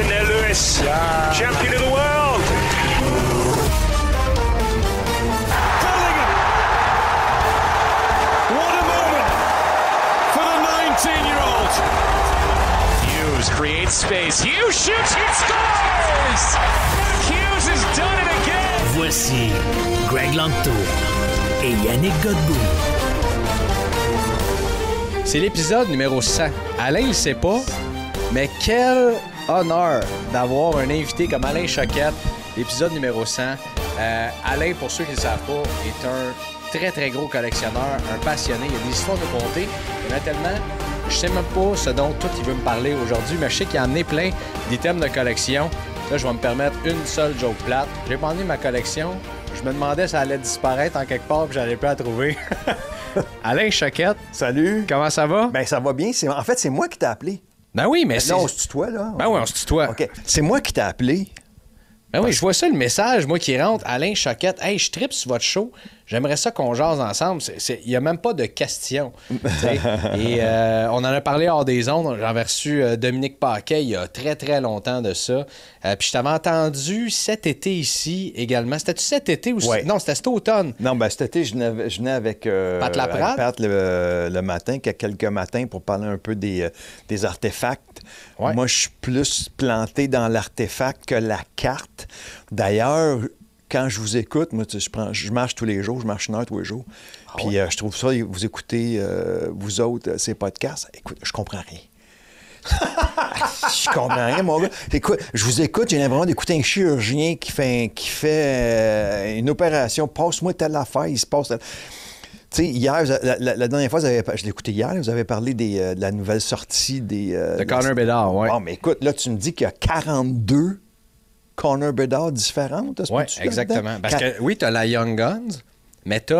in there, Lewis. Yeah. Champion of the world. Bellingham. What a moment for the 19-year-old. Hughes creates space. Hughes shoots. He scores. Hughes has done it again. Voici Greg Lanto et Yannick Godbout. C'est l'épisode numéro 100. Alain, il sait pas, mais quel honneur d'avoir un invité comme Alain Choquette, épisode numéro 100. Euh, Alain, pour ceux qui ne savent pas, est un très très gros collectionneur, un passionné. Il a des histoires de compter. Il en a tellement, je sais même pas ce dont tout il veut me parler aujourd'hui, mais je sais qu'il a amené plein d'items de collection. Là, je vais me permettre une seule joke plate. J'ai vendu ma collection. Je me demandais si elle allait disparaître en quelque part, que j'allais plus à trouver. Alain Choquette. Salut. Comment ça va? Ben, ça va bien. En fait, c'est moi qui t'ai appelé. Ben oui, mais c'est. Là, on se tutoie, là. Ben oui, on se tutoie. OK. C'est moi qui t'ai appelé. Ben oui, je vois ça le message, moi qui rentre, Alain Choquette. Hey, je trippe sur votre show. J'aimerais ça qu'on jase ensemble. Il n'y a même pas de questions. et euh, on en a parlé hors des ondes. J'avais reçu euh, Dominique Paquet il y a très, très longtemps de ça. Euh, puis je t'avais entendu cet été ici également. C'était-tu cet été ou Non, c'était cet automne. Non, ben cet été, je venais, avec, euh, Pat, avec Pat le, le, matin, quelques matins, pour parler un peu des, artefacts. Moi, je suis plus planté dans l'artefact que la carte. D'ailleurs, quand je vous écoute, moi, je, marche tous les jours, je marche une heure tous les jours. Ah puis euh, je trouve ça, vous écoutez, euh, vous autres, euh, ces podcasts, écoute, je comprends rien. je comprends rien, mon gars. Écoute, je vous écoute, j'ai l'impression d'écouter un chirurgien qui fait, une opération. Passe-moi telle affaire, il se passe Tu sais, hier, la, dernière fois, je l'ai écouté hier, vous avez parlé de la nouvelle sortie des. de Connor Bédard, oui. Bon, mais écoute, là, tu me dis qu'il y a 42 corner Bedard différentes. Oui, exactement. Parce que oui, tu as la Young Guns, mais tu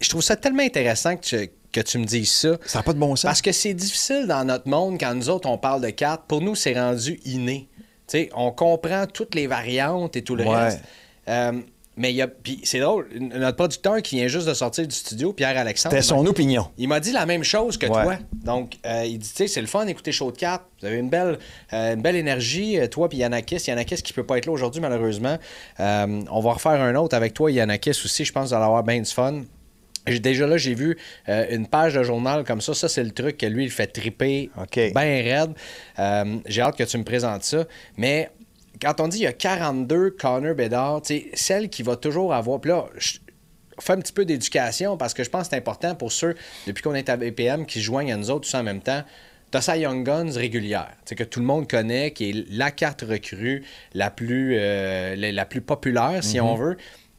Je trouve ça tellement intéressant que tu, que tu me dises ça. Ça n'a pas de bon sens. Parce que c'est difficile dans notre monde, quand nous autres, on parle de cartes. Pour nous, c'est rendu inné. sais, on comprend toutes les variantes et tout le reste. Euh, mais il c'est drôle, notre producteur qui vient juste de sortir du studio, Pierre-Alexandre. C'était son opinion. Il m'a dit la même chose que toi. Donc, euh, il dit, tu sais, c'est le fun d'écouter Show de 4. Vous avez une belle, euh, une belle énergie, euh, toi puis Yanakis. Yanakis qui peut pas être là aujourd'hui, malheureusement. on va refaire un autre avec toi, Yanakis aussi. Je pense que vous allez avoir bien du fun. Déjà là, j'ai vu une page de journal comme ça. Ça, c'est le truc que lui, il fait triper bien raide. j'ai hâte que tu me présentes ça. Mais quand on dit il y a 42 Connor Bedard, celle qui va toujours avoir. Puis là, fais un petit peu d'éducation parce que je pense que c'est important pour ceux, depuis qu'on est à BPM, qui se joignent à nous autres tous en même temps. T'as sa Young Guns régulière, c'est que tout le monde connaît, qui est la carte recrue la plus, euh, la, plus populaire, si on mhm. veut.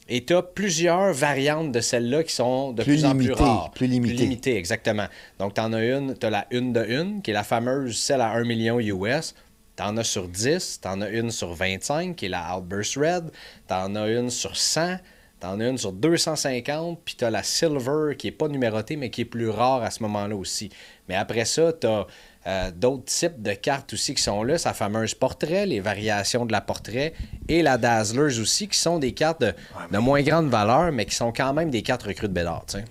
Et tu as plusieurs variantes de celle là qui sont de plus, en plus rares. Plus limitées. Plus limitées, exactement. Donc, tu en as une, tu as la une de une, qui est la fameuse, celle à 1 million US. T'en as sur 10, t'en as une sur 25 qui est la Outburst Red, t'en as une sur 100, t'en as une sur 250, puis t'as la Silver qui est pas numérotée mais qui est plus rare à ce moment-là aussi. Mais après ça, t'as euh, d'autres types de cartes aussi qui sont là, sa fameuse portrait, les variations de la portrait et la dazzleuse aussi qui sont des cartes de, moins grande valeur mais qui sont quand même des cartes recrues de Bédard, sais.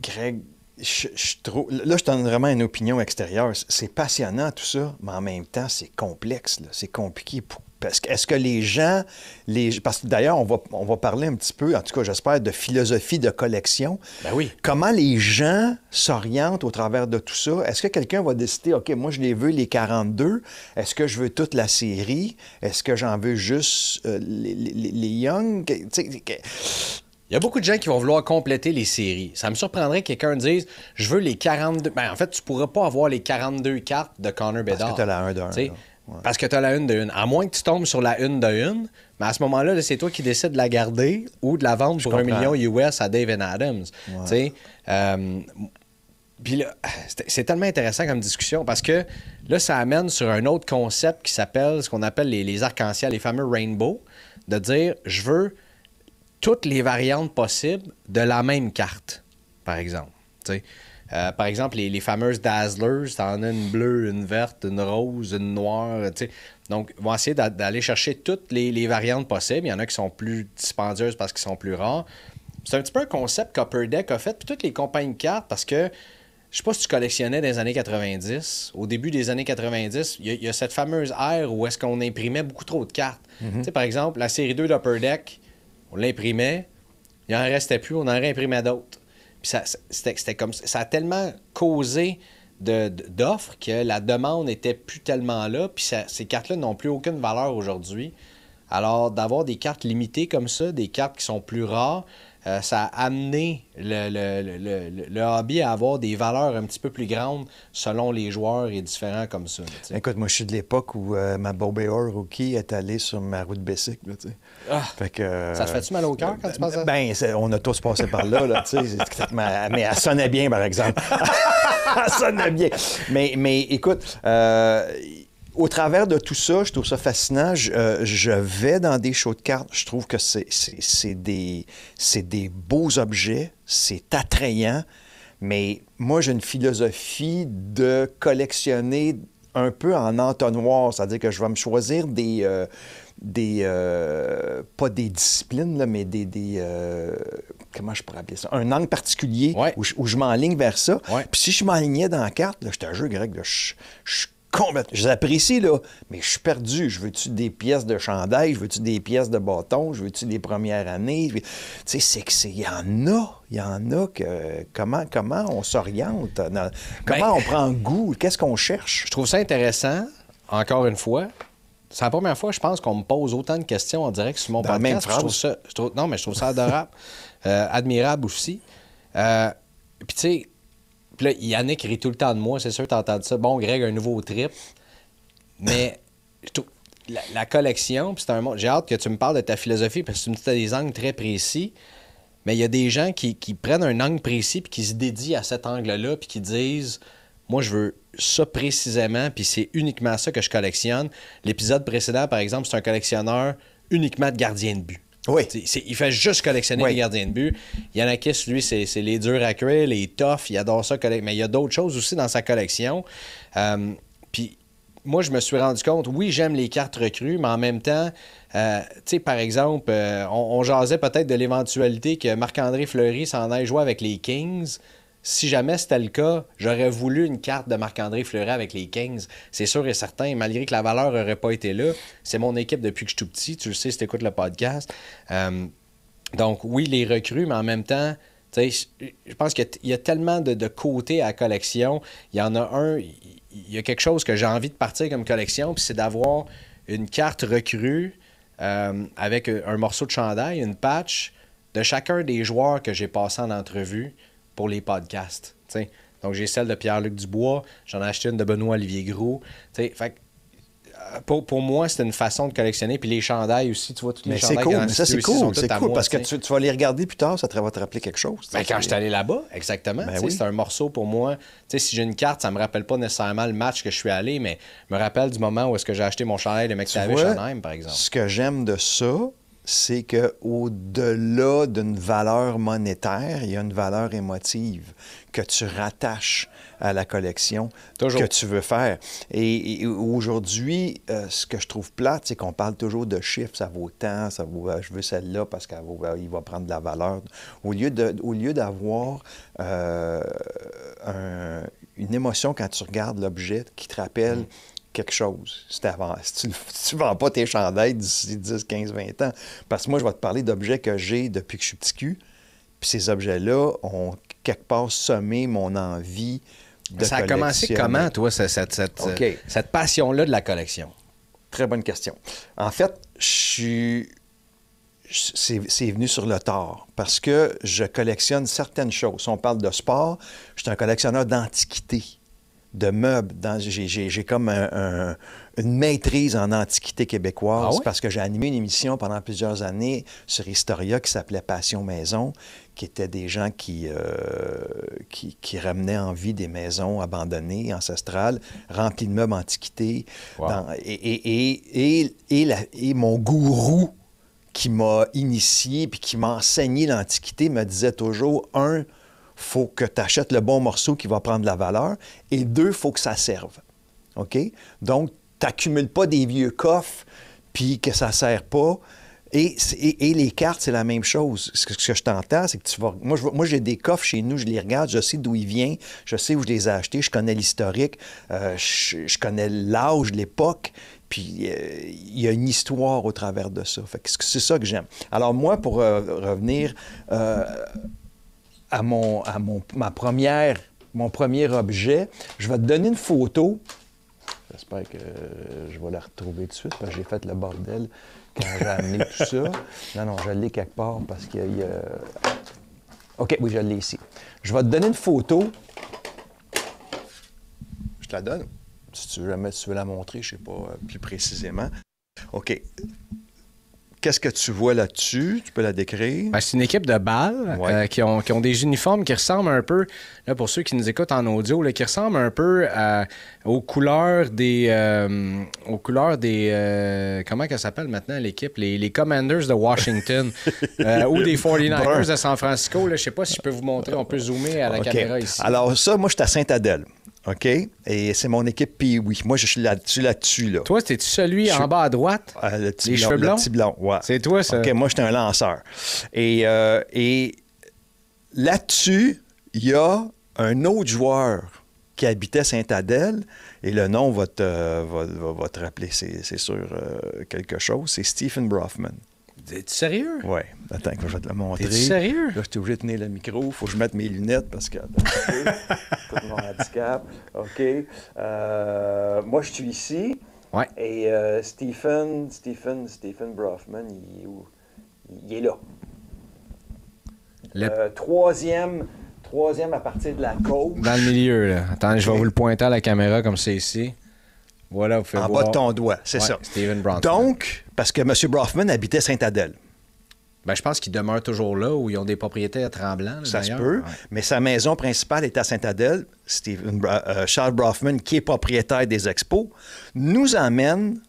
Greg, là, je donne vraiment une opinion extérieure. C'est passionnant tout ça, mais en même temps, c'est complexe. C'est compliqué. parce que, est-ce que les gens. parce que d'ailleurs, on va, on va parler un petit peu, en tout cas, j'espère, de philosophie de collection. Ben oui. Comment les gens s'orientent au travers de tout ça? Est-ce que quelqu'un va décider, OK, moi, je les veux, les 42. Est-ce que je veux toute la série? Est-ce que j'en veux juste euh, les, les, les Young? Il y a beaucoup de gens qui vont vouloir compléter les séries. Ça me surprendrait que quelqu'un dise Je veux les 42. Ben, en fait, tu pourrais pas avoir les 42 cartes de Connor Bedard. Parce que tu la 1 de 1. Parce que tu as la 1 de 1. À moins que tu tombes sur la 1 de 1, mais à ce moment-là, c'est toi qui décides de la garder ou de la vendre pour un million US à Dave Adams. Euh, c'est tellement intéressant comme discussion parce que là, ça amène sur un autre concept qui s'appelle ce qu'on appelle les, les arcs-en-ciel, les fameux rainbow, de dire je veux toutes les variantes possibles de la même carte, par exemple. Euh, par exemple, les, les fameuses Dazzlers, t'en as une bleue, une verte, une rose, une noire. Donc, ils vont essayer d'aller chercher toutes les, variantes possibles. Il y en a qui sont plus dispendieuses parce qu'ils sont plus rares. C'est un petit peu un concept qu'Upper Deck a fait, puis toutes les compagnies de cartes, parce que je sais pas si tu collectionnais dans les années 90. Au début des années 90, il y, a cette fameuse ère où est-ce qu'on imprimait beaucoup trop de cartes. Mm-hmm. par exemple, la série 2 d'Upper Deck, on l'imprimait, il n'en restait plus, on en réimprimait d'autres. Puis ça, c'était, comme ça a tellement causé d'offres que la demande n'était plus tellement là, puis ces cartes-là n'ont plus aucune valeur aujourd'hui. Alors, d'avoir des cartes limitées comme ça, des cartes qui sont plus rares, euh, ça a amené le, hobby à avoir des valeurs un petit peu plus grandes selon les joueurs et différents comme ça. Écoute, moi, je suis de l'époque où euh, ma Bobby rookie est allée sur ma route Bessic. Ah! Euh, ça te fait-tu mal au cœur quand tu passes ça Ben, on a tous passé par là, là mais elle sonnait bien, par exemple. elle sonnait bien. Mais, mais écoute, au travers de tout ça, je trouve ça fascinant. Euh, je, vais dans des shows de cartes. Je trouve que c'est des, des beaux objets. C'est attrayant. Mais moi, j'ai une philosophie de collectionner un peu en entonnoir. C'est-à-dire que je vais me choisir des. Euh, des euh, pas des disciplines, là, mais des. des comment je pourrais appeler ça Un angle particulier où, je, m'enligne vers ça. Puis si je m'alignais dans la carte, là, je te jure, Greg, je, suis... Je apprécie, là, mais je suis perdu. Je veux-tu des pièces de chandail? Je veux-tu des pièces de bâton? Je veux-tu des premières années? Tu sais, c'est que c'est. Il y en a. Il y en a que. Comment, comment on s'oriente? Ben- comment on prend goût? Qu'est-ce qu'on cherche? Je trouve ça intéressant, encore une fois. C'est la première fois, je pense, qu'on me pose autant de questions en direct sur mon dans podcast. Même je ça, non, mais je trouve ça adorable. Euh, admirable aussi. Euh, puis, tu sais, puis là, Yannick rit tout le temps de moi, c'est sûr, entendu ça. Bon, Greg, un nouveau trip. Mais la, collection, c'est un J'ai hâte que tu me parles de ta philosophie parce que tu me dis as des angles très précis. Mais il y a des gens qui, qui, prennent un angle précis puis qui se dédient à cet angle-là puis qui disent Moi, je veux ça précisément, puis c'est uniquement ça que je collectionne. L'épisode précédent, par exemple, c'est un collectionneur uniquement de gardien de but. Oui. il fait juste collectionner les gardiens de but. Il y en a qui, lui, c'est les durs à cuire, les toughs, il adore ça. Mais il y a d'autres choses aussi dans sa collection. Euh, puis moi, je me suis rendu compte, oui, j'aime les cartes recrues, mais en même temps, euh, tu sais, par exemple, euh, on, on, jasait peut-être de l'éventualité que Marc-André Fleury s'en aille jouer avec les Kings si jamais c'était le cas, j'aurais voulu une carte de Marc-André Fleury avec les Kings. C'est sûr et certain, malgré que la valeur n'aurait pas été là. C'est mon équipe depuis que je suis tout petit. Tu le sais si tu écoutes le podcast. Euh, donc, oui, les recrues, mais en même temps, je pense qu'il y a tellement de, côtés à la collection. Il y en a un, il y a quelque chose que j'ai envie de partir comme collection, puis c'est d'avoir une carte recrue euh, avec un morceau de chandail, une patch de chacun des joueurs que j'ai passé en entrevue pour les podcasts. Donc, j'ai celle de Pierre-Luc Dubois, j'en ai acheté une de Benoît-Olivier Gros, Fait, euh, pour, moi, c'est une façon de collectionner. Puis les chandails aussi, tu vois, tous les Mais C'est c'est cool. C'est cool parce que tu, vas les regarder plus tard, ça va te rappeler quelque chose. Mais ben, quand je suis allé là-bas, exactement. Ben c'est un morceau pour moi. si j'ai une carte, ça me rappelle pas nécessairement le match que je suis allé, mais me rappelle du moment où est-ce que j'ai acheté mon chandail de McTavish par exemple. Ce que j'aime de ça, c'est qu'au-delà d'une valeur monétaire, il y a une valeur émotive que tu rattaches à la collection que tu veux faire. Et, aujourd'hui, euh, ce que je trouve plate, c'est qu'on parle toujours de chiffres, ça vaut tant, ça vaut, euh, je veux celle-là parce qu'il euh, va prendre de la valeur. Au lieu, au lieu d'avoir une émotion quand tu regardes l'objet qui te rappelle... Mm quelque chose si, tu ne vends pas tes chandelles d'ici 10, 15, 20 ans. Parce que moi, je vais te parler d'objets que j'ai depuis que je suis petit cul. Puis ces objets-là ont quelque part semé mon envie de Ça a commencé comment, toi, cette, cette, passion-là de la collection? Très bonne question. En fait, je suis c'est venu sur le tard parce que je collectionne certaines choses. On parle de sport, je suis un collectionneur d'antiquités de meubles. J'ai comme une maîtrise en antiquité québécoise ah parce que j'ai animé une émission pendant plusieurs années sur Historia qui s'appelait Passion Maison, qui étaient des gens euh, qui, qui, ramenaient en vie des maisons abandonnées, ancestrales, remplies de meubles antiquités. et, et, et, et mon gourou qui m'a initié puis qui m'a enseigné l'Antiquité me disait toujours, un, faut que tu achètes le bon morceau qui va prendre de la valeur. Et deux, faut que ça serve. OK? Donc, tu n'accumules pas des vieux coffres puis que ça ne sert pas. Et, les cartes, c'est la même chose. Ce que, je t'entends, c'est que tu vas. Moi, j'ai des coffres chez nous, je les regarde, je sais d'où ils viennent, je sais où je les ai achetés, je connais l'historique, euh, je, connais l'âge, l'époque, puis euh, il y a une histoire au travers de ça. c'est ça que j'aime. Alors, moi, pour euh, revenir à, mon, à ma première, mon premier objet. Je vais te donner une photo. J'espère que je vais la retrouver tout de suite parce que j'ai fait le bordel quand j'ai amené tout ça. Non, non, je l'ai quelque part parce qu'il y a. OK, oui, je l'ai ici. Je vais te donner une photo. Je te la donne. Si tu veux, la tu veux la montrer, je ne sais pas euh, plus précisément. OK. Qu'est-ce que tu vois là-dessus? Tu peux la décrire? Ben, c'est une équipe de balles euh, qui, ont, des uniformes qui ressemblent un peu, pour ceux qui nous écoutent en audio, qui ressemblent un peu euh, aux couleurs des. Euh, aux couleurs des. comment ça s'appelle maintenant l'équipe? Les, Commanders de Washington ou des 49ers de San Francisco. Je ne sais pas si je peux vous montrer. On peut zoomer à la caméra ici. Alors, ça, moi, je suis à Sainte-Adèle. OK? Et c'est mon équipe puis oui. Moi, je suis là-dessus, là-dessus. Là. Toi, tes celui en bas à droite? Ah, Les cheveux blonds? C'est toi, ça. OK, moi, j'étais un lanceur. Euh, et, là-dessus, il y a un autre joueur qui habitait Saint-Adèle, et le nom va te, va, rappeler, c'est, sur euh, quelque chose, c'est Stephen Brofman. T'es sérieux? Oui. Attends, je vais te le montrer. T'es sérieux? Là, j'étais obligé de tenir le micro. Faut que je mette mes lunettes parce que. Tout mon handicap. OK. Euh, moi, je suis ici. Ouais. Et euh, Stephen, Stephen, Stephen Brothman, il est où? Il est là. Euh, troisième, troisième à partir de la côte. Dans le milieu, là. Attends, je vais vous le pointer à la caméra comme c'est ici. En bas de ton doigt, c'est ça. Donc, parce que M. Brofman habitait saint adèle ben, je pense qu'il demeure toujours là où ils ont des propriétaires tremblants. ça se peut, mais sa maison principale est à saint adèle euh, Charles Brofman, qui est propriétaire des expos, nous emmène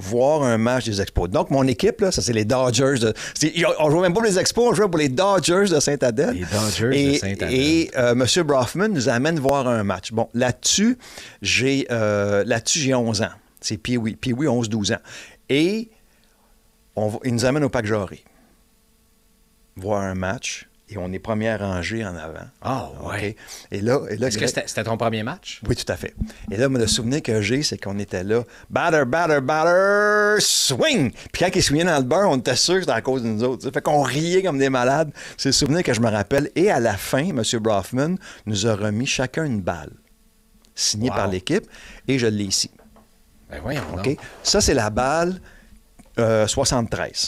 voir un match des Expos. Donc, mon équipe, là, ça, c'est les Dodgers. on ne joue même pas pour les Expos, on joue pour les Dodgers de Saint-Adèle. Les Dodgers de Saint-Adèle. Et euh, M. Brofman nous amène voir un match. Bon, là-dessus, j'ai, euh, là-dessus, j'ai 11 ans. C'est Pee-Wee, Pee-Wee 11-12 ans. Et on il nous amène au Pac Jarry voir un match et on est première rangée en avant. Ah, ouais. Et là, et Est-ce que c'était ton premier match? Oui, tout à fait. Et là, le souvenir que j'ai, c'est qu'on était là, batter, batter, batter, swing! Puis quand il swingait dans le beurre, on était sûr que c'était à cause de nous autres. Ça Fait qu'on riait comme des malades. C'est le souvenir que je me rappelle. Et à la fin, M. Brofman nous a remis chacun une balle, signée par l'équipe, et je l'ai ici. Ben voyons. OK? Ça, c'est la balle 73.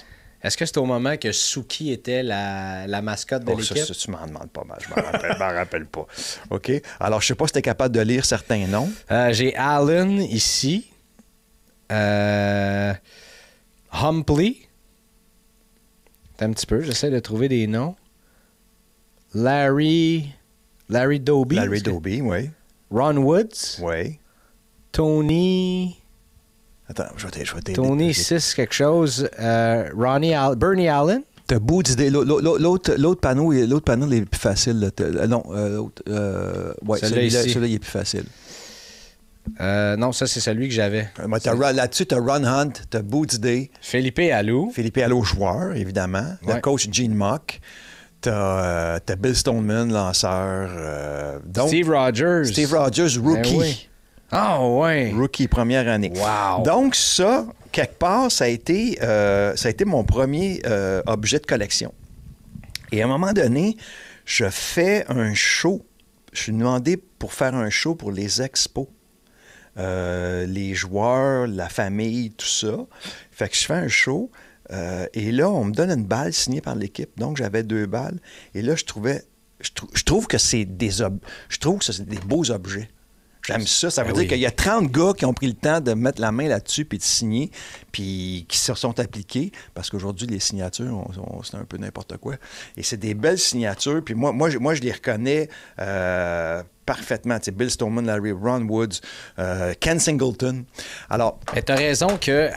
Euh, est-ce que c'est au moment que Suki était la, mascotte de oh, l'équipe? Ça, tu m'en demandes pas mal. Je m'en rappelle, pas. OK. Alors, je sais pas si tu es capable de lire certains noms. Euh, j'ai Allen ici. Euh, Humpley. Un petit peu, j'essaie de trouver des noms. Larry. Larry Doby. Larry Doby, oui. Ron Woods. Oui. Tony. Attends, je vais t'aider. Tony 6 quelque chose. Euh, Ronnie Allen, Bernie Allen. T'as Boots d'idées. L'autre panneau, l'autre panneau il est plus facile. Euh, non, euh, l'autre. Euh, ouais, celui-là, celui il est plus facile. non, ça, c'est celui que j'avais. Là-dessus, tu as Ron Hunt, tu as Boots Day. Philippe Allou. Philippe Allou, joueur, évidemment. Le coach Gene Mock. Tu as, Bill Stoneman, lanceur. Steve Rogers. Steve Rogers, ben rookie. Ah ouais. Rookie première année. Wow. Donc ça, quelque part, ça a été, euh, ça a été mon premier euh, objet de collection. Et à un moment donné, je fais un show. Je suis demandé pour faire un show pour les expos. Euh, les joueurs, la famille, tout ça. Fait que je fais un show. et là, on me donne une balle signée par l'équipe. Donc, j'avais deux balles. Et là, je trouvais. Je, trouve que c'est des Je trouve que c'est des beaux objets. J'aime ça. Ça ben veut dire qu'il y a 30 gars qui ont pris le temps de mettre la main là-dessus et de signer, puis qui se sont appliqués. Parce qu'aujourd'hui, les signatures, c'est un peu n'importe quoi. Et c'est des belles signatures. Puis moi, moi, je, moi, je les reconnais. Euh, parfaitement. Bill Stoneman, Larry Ron Woods, euh, Ken Singleton. Alors. Mais t'as raison que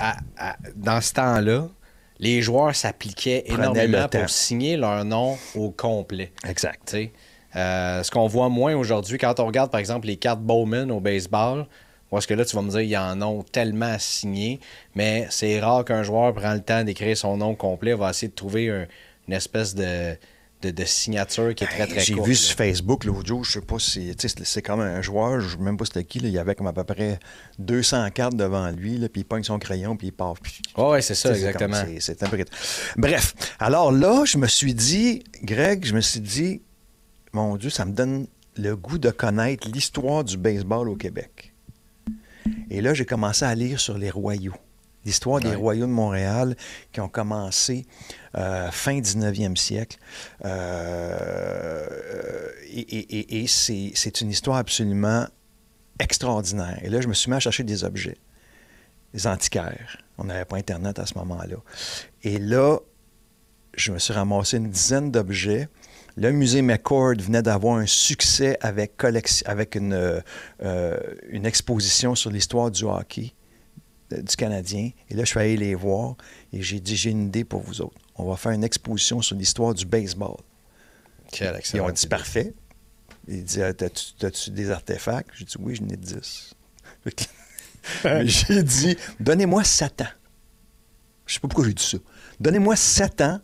dans ce temps-là, les joueurs s'appliquaient énormément pour signer leur nom au complet. Exact. Euh, ce qu'on voit moins aujourd'hui, quand on regarde par exemple les cartes Bowman au baseball, parce que là, tu vas me dire, il y en a tellement signé, mais c'est rare qu'un joueur prenne le temps d'écrire son nom complet, va essayer de trouver une espèce de, de, signature qui est très, ben, très J'ai vu sur Facebook l'autre jour, je sais pas si. C'est comme un joueur, je sais même pas c'était qui, il y avait comme à peu près 200 cartes devant lui, là, puis il pogne son crayon, puis il part. c'est ça, exactement. C'est un peu... Bref, alors là, je me suis dit, Greg, je me suis dit, mon Dieu, ça me donne le goût de connaître l'histoire du baseball au Québec. Et là, j'ai commencé à lire sur les royaux. L'histoire des royaux de Montréal qui ont commencé euh, fin 19e siècle. Euh, et, et c'est une histoire absolument extraordinaire. Et là, je me suis mis à chercher des objets, des antiquaires. On n'avait pas Internet à ce moment-là. Et là, je me suis ramassé une dizaine d'objets le musée McCord venait d'avoir un succès avec, euh, euh, une, exposition sur l'histoire du hockey euh, du Canadien. Et là, je suis allé les voir et j'ai dit, j'ai une idée pour vous autres. On va faire une exposition sur l'histoire du baseball. Quelle Ils dit, parfait. Il dit, ah, as-tu des artefacts? J'ai dit, oui, j'en ai dix. j'ai dit, donnez-moi satan ans. Je sais pas pourquoi j'ai dit ça. Donnez-moi sept ans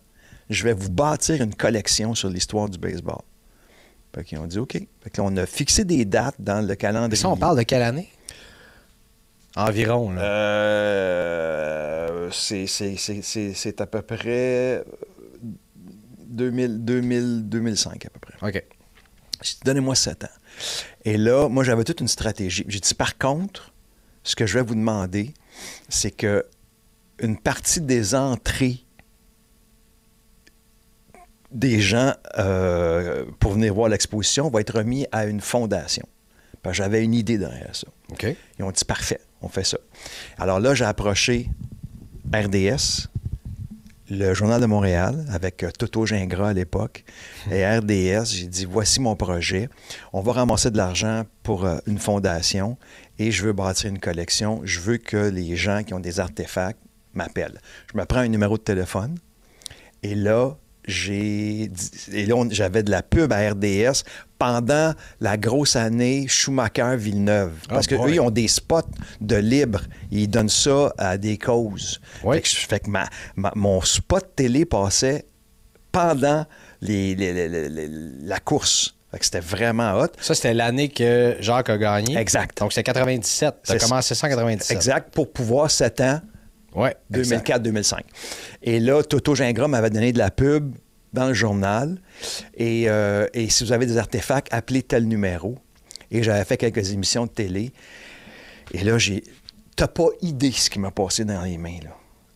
je vais vous bâtir une collection sur l'histoire du baseball. Ils ont dit OK. on a fixé des dates dans le calendrier. Ça, on parle de quelle année? Environ, là. Euh, c'est à peu près 2000, 2000, 2005 à peu près. OK. Donnez-moi 7 ans. Et là, moi, j'avais toute une stratégie. J'ai dit, par contre, ce que je vais vous demander, c'est que une partie des entrées des gens euh, pour venir voir l'exposition va être remis à une fondation. Parce que j'avais une idée derrière ça. Ils ont dit parfait, on fait ça. Alors là, j'ai approché RDS, le Journal de Montréal, avec euh, Toto Gingras à l'époque, et RDS. J'ai dit voici mon projet. On va ramasser de l'argent pour euh, une fondation et je veux bâtir une collection. Je veux que les gens qui ont des artefacts m'appellent. Je me prends un numéro de téléphone. Et là, j'ai j'avais de la pub à RDS pendant la grosse année Schumacher-Villeneuve. Ah, Parce que eux ils ont des spots de libre. Ils donnent ça à des causes. Fait que, mon spot télé passait pendant les, la course. c'était vraiment hot. Ça, c'était l'année que Jacques a gagné. Exact. Donc, c'est 97. ça commence commencé Exact. Pour pouvoir, 7 ans, 2004-2005. Et là, Toto Gingras m'avait donné de la pub dans le journal. Euh, et, si vous avez des artefacts, appelez tel numéro. Et j'avais fait quelques émissions de télé. Et là, j'ai. T'as pas idée ce qui m'a passé dans les mains,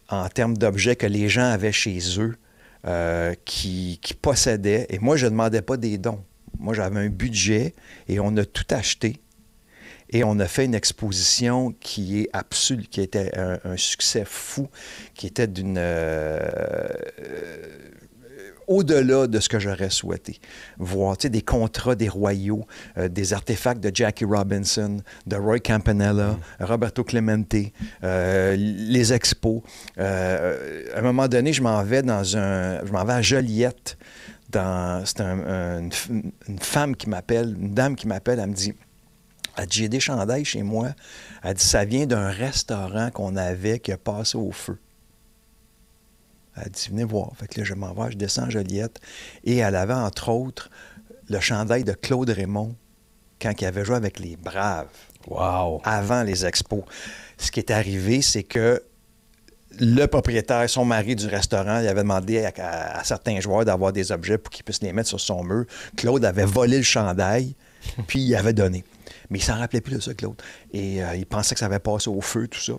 en termes d'objets que les gens avaient chez eux, euh, qui, qui possédaient. Et moi, je ne demandais pas des dons. Moi, j'avais un budget et on a tout acheté. Et on a fait une exposition qui est absolue, qui était un, un succès fou, qui était d'une euh, au-delà de ce que j'aurais souhaité. Voir des contrats des royaux, euh, des artefacts de Jackie Robinson, de Roy Campanella, mm. Roberto Clemente, euh, les expos. à un moment donné, je m'en vais dans un. Je m'en vais à Joliette. Dans, c'est une femme qui m'appelle, une dame qui m'appelle, elle me dit elle dit J'ai des chandails chez moi. Elle dit Ça vient d'un restaurant qu'on avait qui a passé au feu. Elle dit Venez voir. Fait que là, je m'en vais, je descends Joliette. Et elle avait, entre autres, le chandail de Claude Raymond quand il avait joué avec les Braves. Wow. Avant les expos. Ce qui est arrivé, c'est que le propriétaire, son mari du restaurant, il avait demandé à, certains joueurs d'avoir des objets pour qu'ils puissent les mettre sur son mur. Claude avait volé le chandail, puis il avait donné. Mais il ne s'en rappelait plus de ça, Claude. Et euh, il pensait que ça avait passé au feu, tout ça.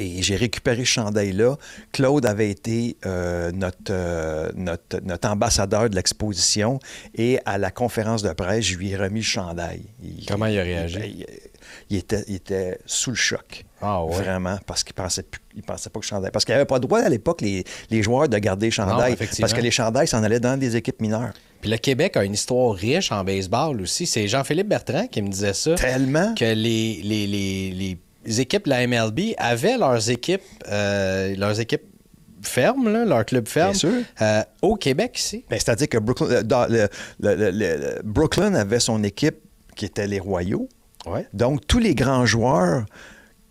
Et j'ai récupéré ce chandail-là. Claude avait été euh, euh, notre, notre, ambassadeur de l'exposition. Et à la conférence de presse, je lui ai remis le chandail. Comment il a réagi? Il, était, était sous le choc. Ah, Vraiment, parce qu'il pensait pensait pas que le chandail. Parce qu'il n'avait pas le droit à l'époque, les, joueurs, de garder le chandail. parce que les chandails s'en allaient dans des équipes mineures. Puis le Québec a une histoire riche en baseball aussi. C'est Jean-Philippe Bertrand qui me disait ça. Tellement. Que les, équipes de la MLB avaient leurs équipes, fermes, euh, leurs équipes fermes euh, au Québec ici. Ben, c'est-à-dire que Brooklyn, euh, Brooklyn avait son équipe qui était les Royaux. Donc, tous les grands joueurs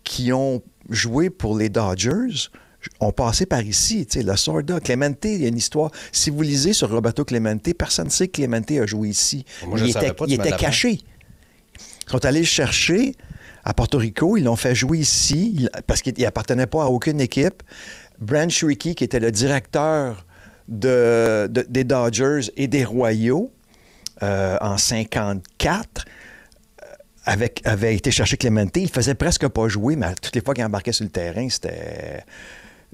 qui ont joué pour les Dodgers on passait par ici. Tu sais, la Sorda, Clemente, il y a une histoire. Si vous lisez sur Roberto Clemente, personne ne sait que Clemente a joué ici. il était, caché. Ils sont allés le chercher à Porto Rico. Ils l'ont fait jouer ici parce qu'il n'appartenait pas à aucune équipe. Brand Schwicky, qui était le directeur des Dodgers et des Royaux euh, en 54, euh, avait été chercher Clemente. Il faisait presque pas jouer, mais toutes les fois qu'il embarquait sur le terrain, c'était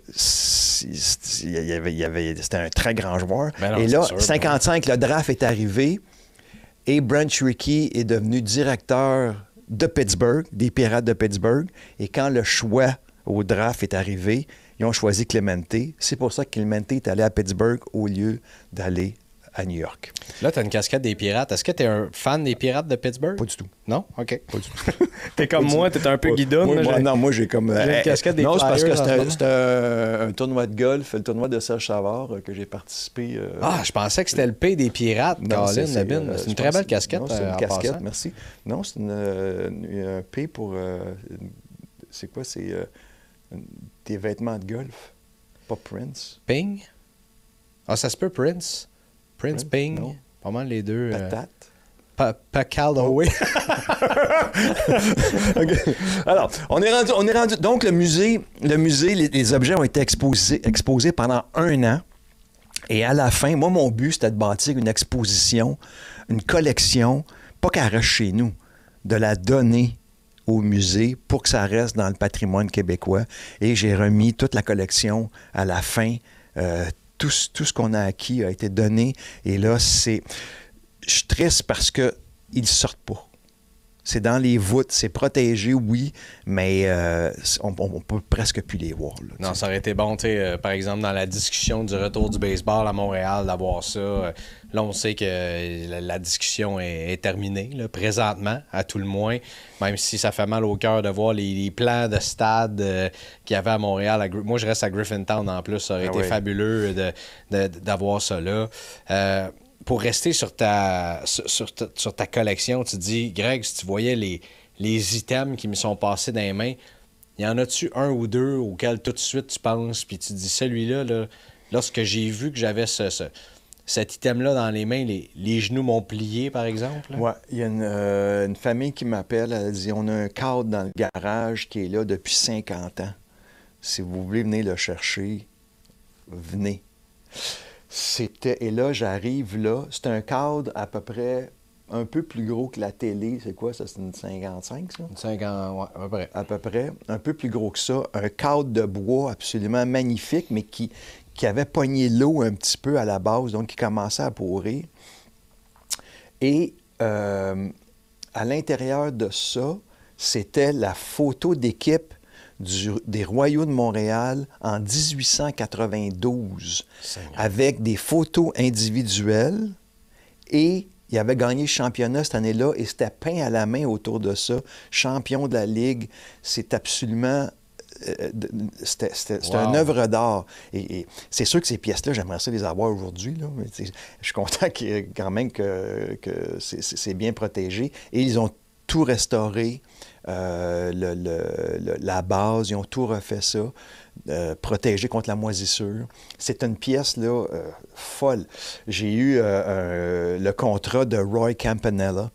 il y avait, y avait, c'était un très grand joueur. Ben et là, 55, ben le draft est arrivé et Branch Rickey est devenu directeur de Pittsburgh, des Pirates de Pittsburgh. Et quand le choix au draft est arrivé, ils ont choisi Clemente. C'est pour ça que Clemente est allé à Pittsburgh au lieu d'aller à New York. Là, tu as une casquette des pirates. Est-ce que tu es un fan des pirates de Pittsburgh? Pas du tout. Non? OK. Pas du tout. t'es comme moi, t'es un peu guidon. non, moi, j'ai comme. une euh, casquette des Non, c'est parce que c'était un, tournoi de golf, le tournoi de Serge Savard euh, que j'ai participé. Euh, ah, je pensais que c'était le P des pirates, Colin, Colin C'est une très belle casquette. c'est casquette, merci. Non, c'est un P pour. c'est quoi? C'est des vêtements de golf. Pas Prince. Ping? Ah, ça se peut, Prince. Prince Ping. les deux. Euh, Patate. Pas oh. Alors, on est rendu, on est rendu. Donc le musée, le musée, les, objets ont été exposés, exposés pendant un an. Et à la fin, moi, mon but, c'était de bâtir une exposition, une collection, pas qu'à chez nous, de la donner au musée pour que ça reste dans le patrimoine québécois. Et j'ai remis toute la collection à la fin, euh, tout, ce qu'on a acquis a été donné. Et là, c'est. Je suis triste parce qu'ils ne sortent pas. C'est dans les voûtes, c'est protégé, oui, mais euh, on, peut presque plus les voir. non, ça aurait été bon, euh, par exemple, dans la discussion du retour du baseball à Montréal, d'avoir ça. Euh, là, on sait que la, discussion est, terminée, présentement, à tout le moins, même si ça fait mal au cœur de voir les, plans de stade qu'il y avait à Montréal. Moi, je reste à Griffintown en plus, ça aurait ah été fabuleux d'avoir de, ça là pour rester sur ta, sur, ta, collection, tu dis, Greg, si tu voyais les, les items qui me sont passés dans les mains, y en a-tu un ou deux auxquels tout de suite tu penses, puis tu dis, celui-là, là, lorsque j'ai vu que j'avais ce, cet item-là dans les mains, les, genoux m'ont plié, par exemple? Oui, il y a une, euh, une famille qui m'appelle, elle dit, on a un cadre dans le garage qui est là depuis 50 ans. Si vous voulez venir le chercher, venez. C'était, et là, j'arrive là, c'est un cadre à peu près un peu plus gros que la télé. C'est quoi ça? C'est une 55, ça? Une 50, ouais, à peu près. À peu près. Un peu plus gros que ça. Un cadre de bois absolument magnifique, mais qui, qui avait pogné l'eau un petit peu à la base, donc qui commençait à pourrir. Et euh, à l'intérieur de ça, c'était la photo d'équipe des Royaux de Montréal en 1892 avec des photos individuelles et il avait gagné le championnat cette année-là et c'était peint à la main autour de ça, champion de la Ligue. C'est absolument euh, c'est wow. une œuvre d'art. Et, c'est sûr que ces pièces-là, j'aimerais ça les avoir aujourd'hui. Je suis content quand même que, que c'est bien protégé. Et ils ont tout restauré. Euh, le, la base, ils ont tout refait ça, euh, protégé contre la moisissure. C'est une pièce là, euh, folle. J'ai eu le contrat de Roy Campanella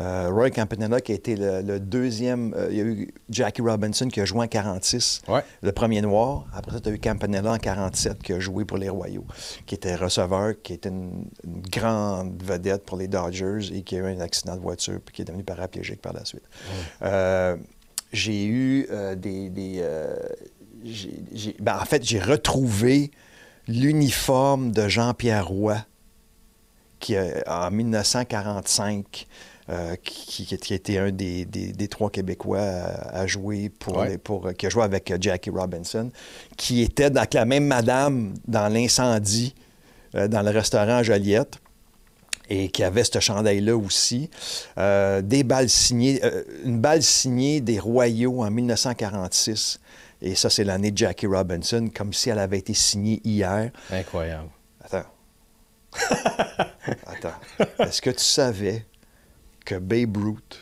euh, Roy Campanella, qui a été le, deuxième. Euh, il y a eu Jackie Robinson qui a joué en 46, le premier noir. Après ça, tu as eu Campanella en 47 qui a joué pour les Royaux, qui était receveur, qui était une, grande vedette pour les Dodgers et qui a eu un accident de voiture puis qui est devenu paraplégique par la suite. Euh, j'ai eu des. des Ben, en fait, j'ai retrouvé l'uniforme de Jean-Pierre Roy qui, en 1945, euh, qui, était un des, trois Québécois à, jouer pour, pour, qui a joué avec euh, Jackie Robinson, qui était avec la même madame dans l'incendie euh, dans le restaurant Joliette et qui avait ce chandail-là aussi. des balles signées, une balle signée des Royaux en 1946. Et ça, c'est l'année de Jackie Robinson, comme si elle avait été signée hier. Incroyable. Attends. Attends. Est-ce que tu savais que Babe Ruth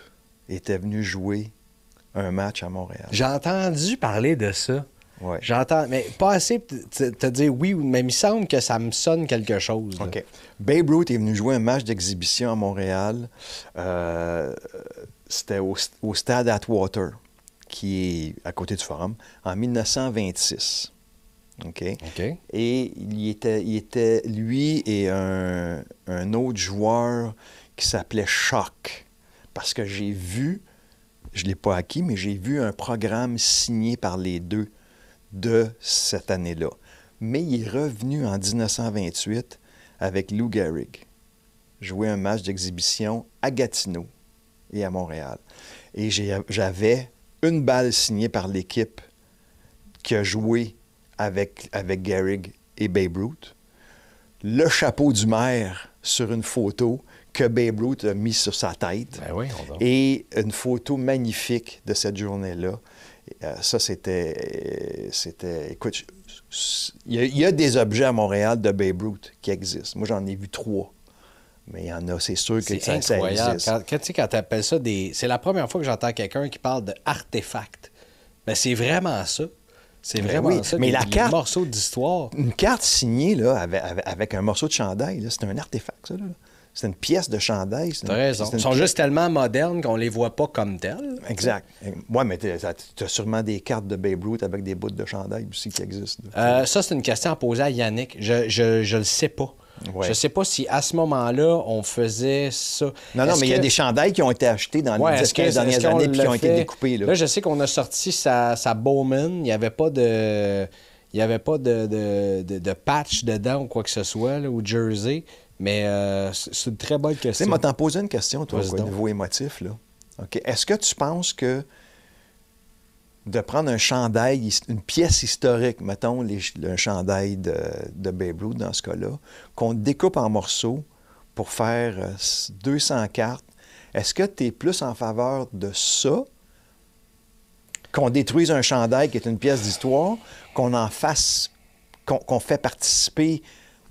était venu jouer un match à Montréal. J'ai entendu parler de ça. Oui. J'entends, mais pas assez te dire oui, mais il me semble que ça me sonne quelque chose. OK. Babe Ruth est venu jouer un match d'exhibition à Montréal. Euh, c'était au, stade Atwater, qui est à côté du Forum, en 1926. OK. Et il était, il était, lui et un, un autre joueur qui s'appelait Choc, parce que j'ai vu, je ne l'ai pas acquis, mais j'ai vu un programme signé par les deux de cette année-là. Mais il est revenu en 1928 avec Lou Gehrig, jouer un match d'exhibition à Gatineau et à Montréal. Et j'avais une balle signée par l'équipe qui a joué avec, avec Gehrig et Babe Ruth, le chapeau du maire sur une photo que Babe Ruth a mis sur sa tête. Ben et une photo magnifique de cette journée-là. Euh, ça, c'était. c'était écoute, il y, a, des objets à Montréal de Babe Ruth qui existent. Moi, j'en ai vu trois. Mais il y en a, c'est sûr que ça, incroyable. ça existe. Quand, tu appelles ça des. C'est la première fois que j'entends quelqu'un qui parle d'artefacts. Mais ben, c'est vraiment ça. C'est ben vraiment oui, ça. Mais la carte, morceau d'histoire. Une carte signée là, avec, avec, un morceau de chandail, c'est un artefact, ça. Là c'est une pièce de chandail. Ils sont juste tellement modernes qu'on les voit pas comme telles. Exact. Oui, mais tu as sûrement des cartes de Babe Ruth avec des bouts de chandail aussi qui existent. Euh, ça, c'est une question à poser à Yannick. Je, ne le sais pas. Je ne sais pas si à ce moment-là, on faisait ça. Non, non, mais il y a des chandails qui ont été achetés dans les 15 dernières années et qui ont été découpés. Là. je sais qu'on a sorti sa, Bowman. Il n'y avait pas de il n'y avait pas de, de, patch dedans ou quoi que ce soit, ou jersey. Mais euh, c'est une très bonne question. Tu sais, t'en poser une question, toi, au niveau émotif. Là. Est-ce que tu penses que de prendre un chandail, une pièce historique, mettons un chandail de, de Babe dans ce cas-là, qu'on découpe en morceaux pour faire 200 euh, cartes, est-ce que tu es plus en faveur de ça, qu'on détruise un chandail qui est une pièce d'histoire, qu'on en fasse, qu'on fait participer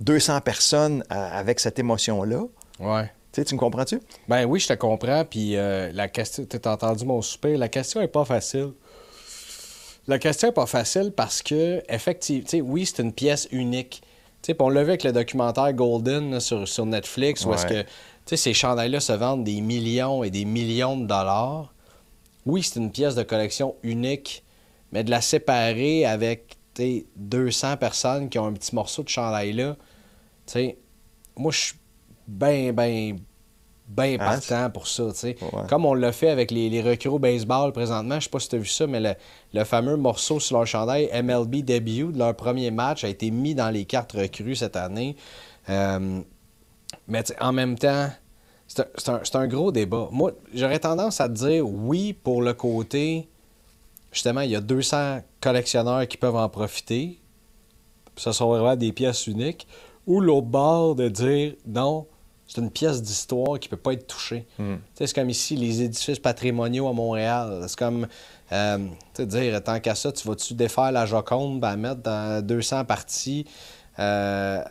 200 personnes euh, avec cette émotion-là. Ouais. Tu, me comprends-tu? Ben oui, je te comprends. Puis euh, la question, tu as entendu mon soupir, la question est pas facile. La question est pas facile parce que, effectivement, oui, c'est une pièce unique. Tu sais, on l'a vu avec le documentaire Golden sur, sur, Netflix, où est-ce que ces chandails-là se vendent des millions et des millions de dollars. Oui, c'est une pièce de collection unique, mais de la séparer avec 200 personnes qui ont un petit morceau de chandail-là, sais, moi, je suis bien, bien, bien ah, partant pour ça. Comme on l'a fait avec les, recrues au baseball présentement, je sais pas si tu as vu ça, mais le, fameux morceau sur leur chandail MLB debut de leur premier match a été mis dans les cartes recrues cette année. Euh, mais en même temps, c'est un, un, gros débat. Moi, j'aurais tendance à te dire oui pour le côté. Justement, il y a 200 collectionneurs qui peuvent en profiter. Ce sont vraiment des pièces uniques ou l'autre bord de dire non, c'est une pièce d'histoire qui peut pas être touchée. Hmm. C'est comme ici, les édifices patrimoniaux à Montréal. C'est comme euh, dire tant qu'à ça, tu vas-tu défaire la Joconde, ben, mettre dans 200 parties. Euh,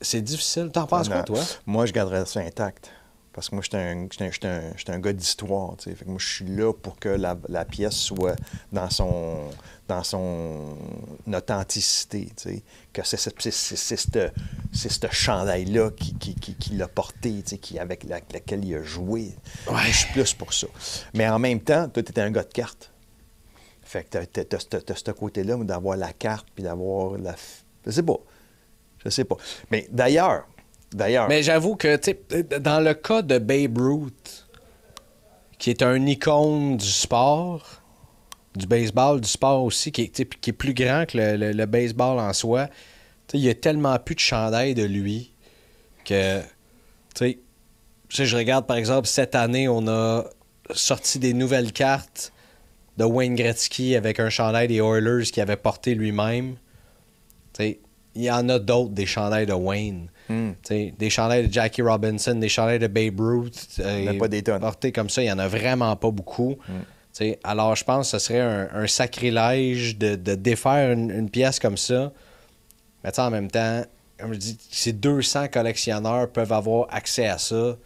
c'est difficile. T'en penses quoi, toi? Moi, je garderais ça intact. Parce que moi, j'étais un, gars d'histoire. Fait que moi, je suis là pour que la, pièce soit dans son, dans son authenticité. Que c'est, ce, chandail-là qui, qui, qui, qui l'a porté, qui, avec laquelle il a joué. Je suis plus pour ça. Mais en même temps, toi, tu étais un gars de carte. Fait que as ce côté-là d'avoir la carte puis d'avoir la. Je sais pas. Je sais pas. Mais d'ailleurs, mais j'avoue que, dans le cas de Babe Ruth, qui est un icône du sport, du baseball, du sport aussi, qui est, plus grand que le, baseball en soi, il y a tellement plus de chandail de lui que, si je regarde par exemple cette année, on a sorti des nouvelles cartes de Wayne Gretzky avec un chandail des Oilers qu'il avait porté lui-même. Il y en a d'autres des chandails de Wayne. Hmm. Des chandelles de Jackie Robinson, des chandelles de Babe Ruth. Il comme ça, il n'y en a vraiment pas beaucoup. Hmm. Alors, je pense que ce serait un, sacrilège de, défaire une, pièce comme ça. Mais en même temps, si 200 collectionneurs peuvent avoir accès à ça,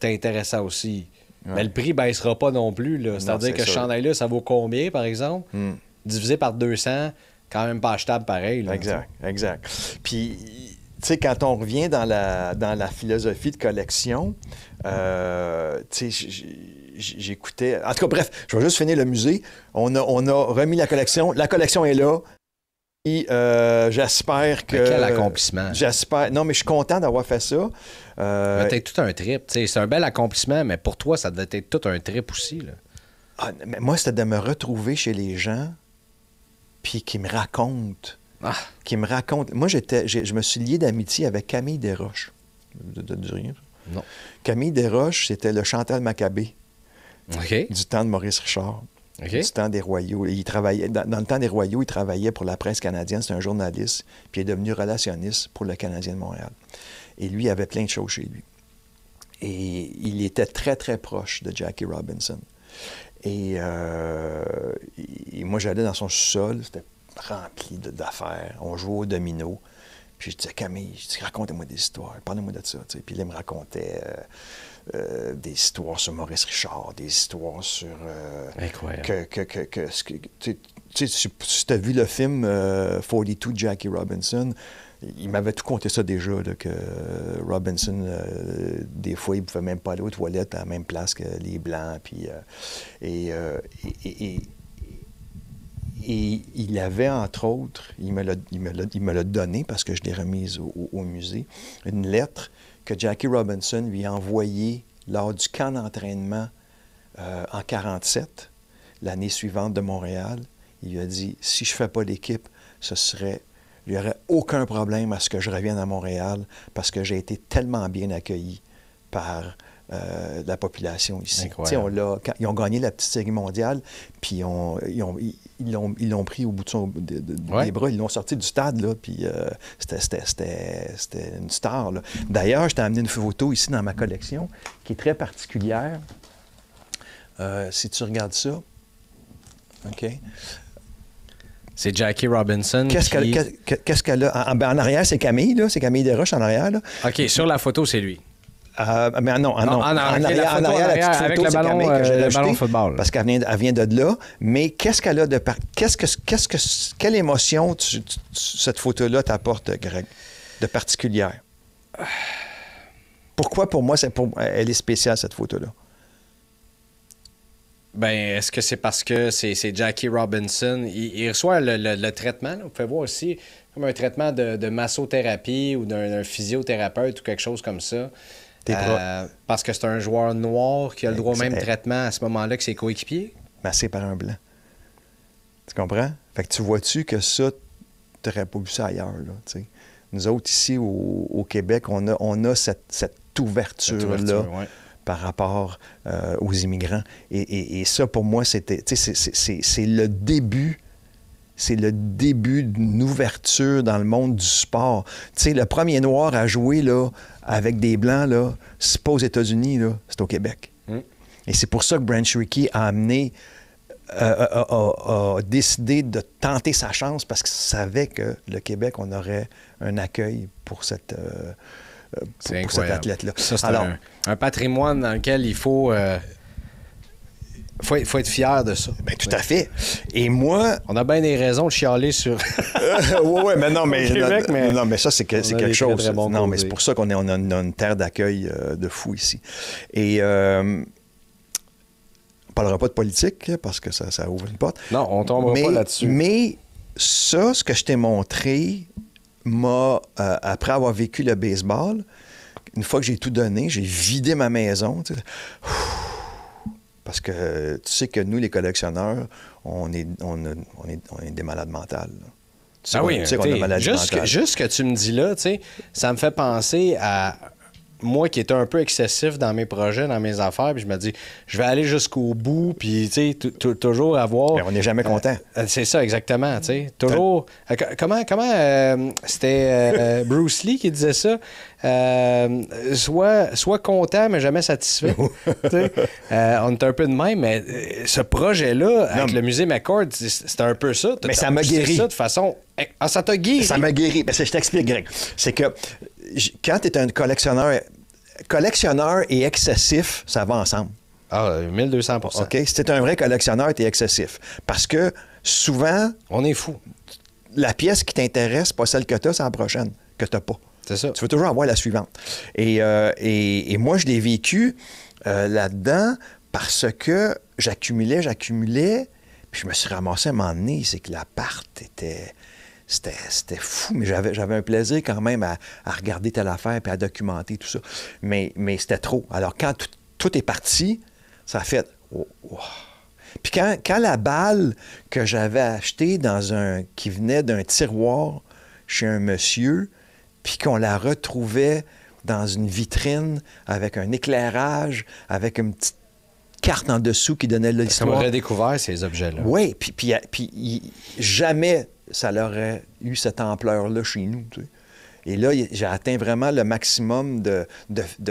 c'est intéressant aussi. Mais le prix baissera pas non plus. C'est-à-dire que ce chandail-là, ça vaut combien, par exemple? Hmm. Divisé par 200, quand même pas achetable pareil. exact, exact. Puis tu sais, quand on revient dans la, dans la philosophie de collection, euh, sais, j'écoutais. En tout cas, bref, je vais juste finir le musée. On a, on a remis la collection. La collection est là. Et euh, j'espère que. Quel accomplissement. J'espère. Non, mais je suis content d'avoir fait ça. Euh... être tout un trip. C'est un bel accomplissement, mais pour toi, ça devait être tout un trip aussi. Ah, mais moi, c'était de me retrouver chez les gens, puis qui me racontent ah. qui me raconte. Moi, j'étais, je me suis lié d'amitié avec Camille Desroches. De, de, Non. Camille Desroches, c'était le Chantal Maccabé du temps de Maurice Richard. Du temps des Royaux. Il travaillait, dans, le temps des Royaux, il travaillait pour la presse canadienne. c'est un journaliste. Puis il est devenu relationniste pour le Canadien de Montréal. Et lui, il avait plein de choses chez lui. Et il était très, très proche de Jackie Robinson. Et, euh, moi, j'allais dans son sous-sol. C'était rempli d'affaires. On jouait au domino. Puis je disais, Camille, racontez-moi des histoires, parlez-moi de ça. Puis il me racontait euh, euh, des histoires sur Maurice Richard, des histoires sur. Incroyable. tu si tu as vu le film 42 euh, Jackie Robinson, il m'avait tout compté ça déjà, que Robinson, des fois, il ne pouvait même pas aller aux toilettes à la même place que les Blancs. Puis, et et il avait, entre autres, il me l'a, donné parce que je l'ai remise au, musée, une lettre que Jackie Robinson lui a envoyée lors du camp d'entraînement euh, en 1947, l'année suivante de Montréal. Il lui a dit si je ne fais pas l'équipe, ce serait. Il n'y aurait aucun problème à ce que je revienne à Montréal parce que j'ai été tellement bien accueilli par euh, de la population ici. ils ont gagné la petite série mondiale, puis ils, ont, l'ont, pris au bout de son, des bras, ils l'ont sorti du stade, là, puis euh, c'était, une star. D'ailleurs, je t'ai amené une photo ici dans ma collection qui est très particulière. Euh, si tu regardes ça, OK. C'est Jackie Robinson. Qu'est-ce, qu'elle, a? En, ben, en, arrière, c'est Camille, là. C'est Camille Desroches en arrière, OK, sur la photo, c'est lui. Euh, mais ah ah non, non, en, arrière, avec euh, le ballon, football. Parce qu'elle vient, de là. Mais qu'est-ce qu'elle a de quest que, qu'est-ce que, quelle émotion cette photo-là t'apporte, Greg, de particulière? Pourquoi pour moi, c'est elle est spéciale, cette photo-là? Ben, est-ce que c'est parce que c'est, Jackie Robinson? Il, reçoit le, traitement. Vous pouvez voir aussi comme un traitement de massothérapie ou d'un physiothérapeute ou quelque chose comme ça. Euh, parce que c'est un joueur noir qui a le droit au même traitement à ce moment-là que ses coéquipiers. C'est par un blanc. Tu comprends? Fait que tu vois-tu que ça, t'aurais pas vu ça ailleurs, là, t'sais? Nous autres, ici, au, Québec, on a, on a cette, ouverture-là par rapport euh, aux immigrants. Et, ça, pour moi, c'était, c'est le début c'est le début d'une ouverture dans le monde du sport. Tu sais, le premier noir à jouer avec des blancs, là, c'est pas aux États-Unis, c'est au Québec. Mm. Et c'est pour ça que Branch Rickey a amené, euh, euh, euh, a, décidé de tenter sa chance parce qu'il savait que le Québec, on aurait un accueil pour cette. cet athlète-là. Alors, un, patrimoine dans lequel il faut faut, faut être fier de ça. Ben, tout à fait. Et moi. On a bien des raisons de chialer sur. Euh, oui, ouais, mais non, mais. non, mais... ça, c'est quelque chose. non, mais c'est pour ça qu'on est a, une, terre d'accueil euh, de fou ici. Et. Euh, on parlera pas de politique parce que ça, ouvre une porte. Non, on tombera pas là-dessus. Mais ça, ce que je t'ai montré, m'a, euh, après avoir vécu le baseball, une fois que j'ai tout donné, j'ai vidé ma maison. Tu parce que tu sais que nous, les collectionneurs, on est, des malades mentales. ah oui, tu sais juste, que, juste que tu me dis là, tu sais, ça me fait penser à moi qui étais un peu excessif dans mes projets, dans mes affaires, puis je me dis, je vais aller jusqu'au bout, puis tu sais, toujours avoir. Mais on n'est jamais content. Euh, euh, c'est ça, exactement. Tu sais, toujours. Euh, comment comment c'était Bruce Lee qui disait ça? Euh, soit, soit content, mais jamais satisfait. Euh, on est un peu de même, mais euh, ce projet-là, avec le musée McCord, c'est un peu ça. Mais ça m'a guéri. Ça, de façon... Eh, ah, ça t'a guéri. Ça m'a guéri. je t'explique, Greg. C'est que quand tu es un collectionneur, collectionneur et excessif, ça va ensemble. Ah, 1200 OK. Si un vrai collectionneur, es excessif. Parce que souvent. On est fou. La pièce qui t'intéresse, pas celle que t'as, c'est la prochaine, que t'as pas. C'est ça. Tu veux toujours avoir la suivante. Et, euh, moi, je l'ai vécu euh, là-dedans parce que j'accumulais, j'accumulais, puis je me suis ramassé à un moment c'est que la part était... C'était, c'était fou, mais j'avais, un plaisir quand même à, regarder telle affaire puis à documenter tout ça. Mais, c'était trop. Alors, quand tout, est parti, ça a fait... Oh, oh. Puis quand, la balle que j'avais achetée dans un, qui venait d'un tiroir chez un monsieur, puis qu'on la retrouvait dans une vitrine avec un éclairage, avec une petite carte en dessous qui donnait l'histoire. aurait découvert ces objets-là. Oui, puis, jamais ça aurait eu cette ampleur-là chez nous. Et là, j'ai atteint vraiment le maximum de,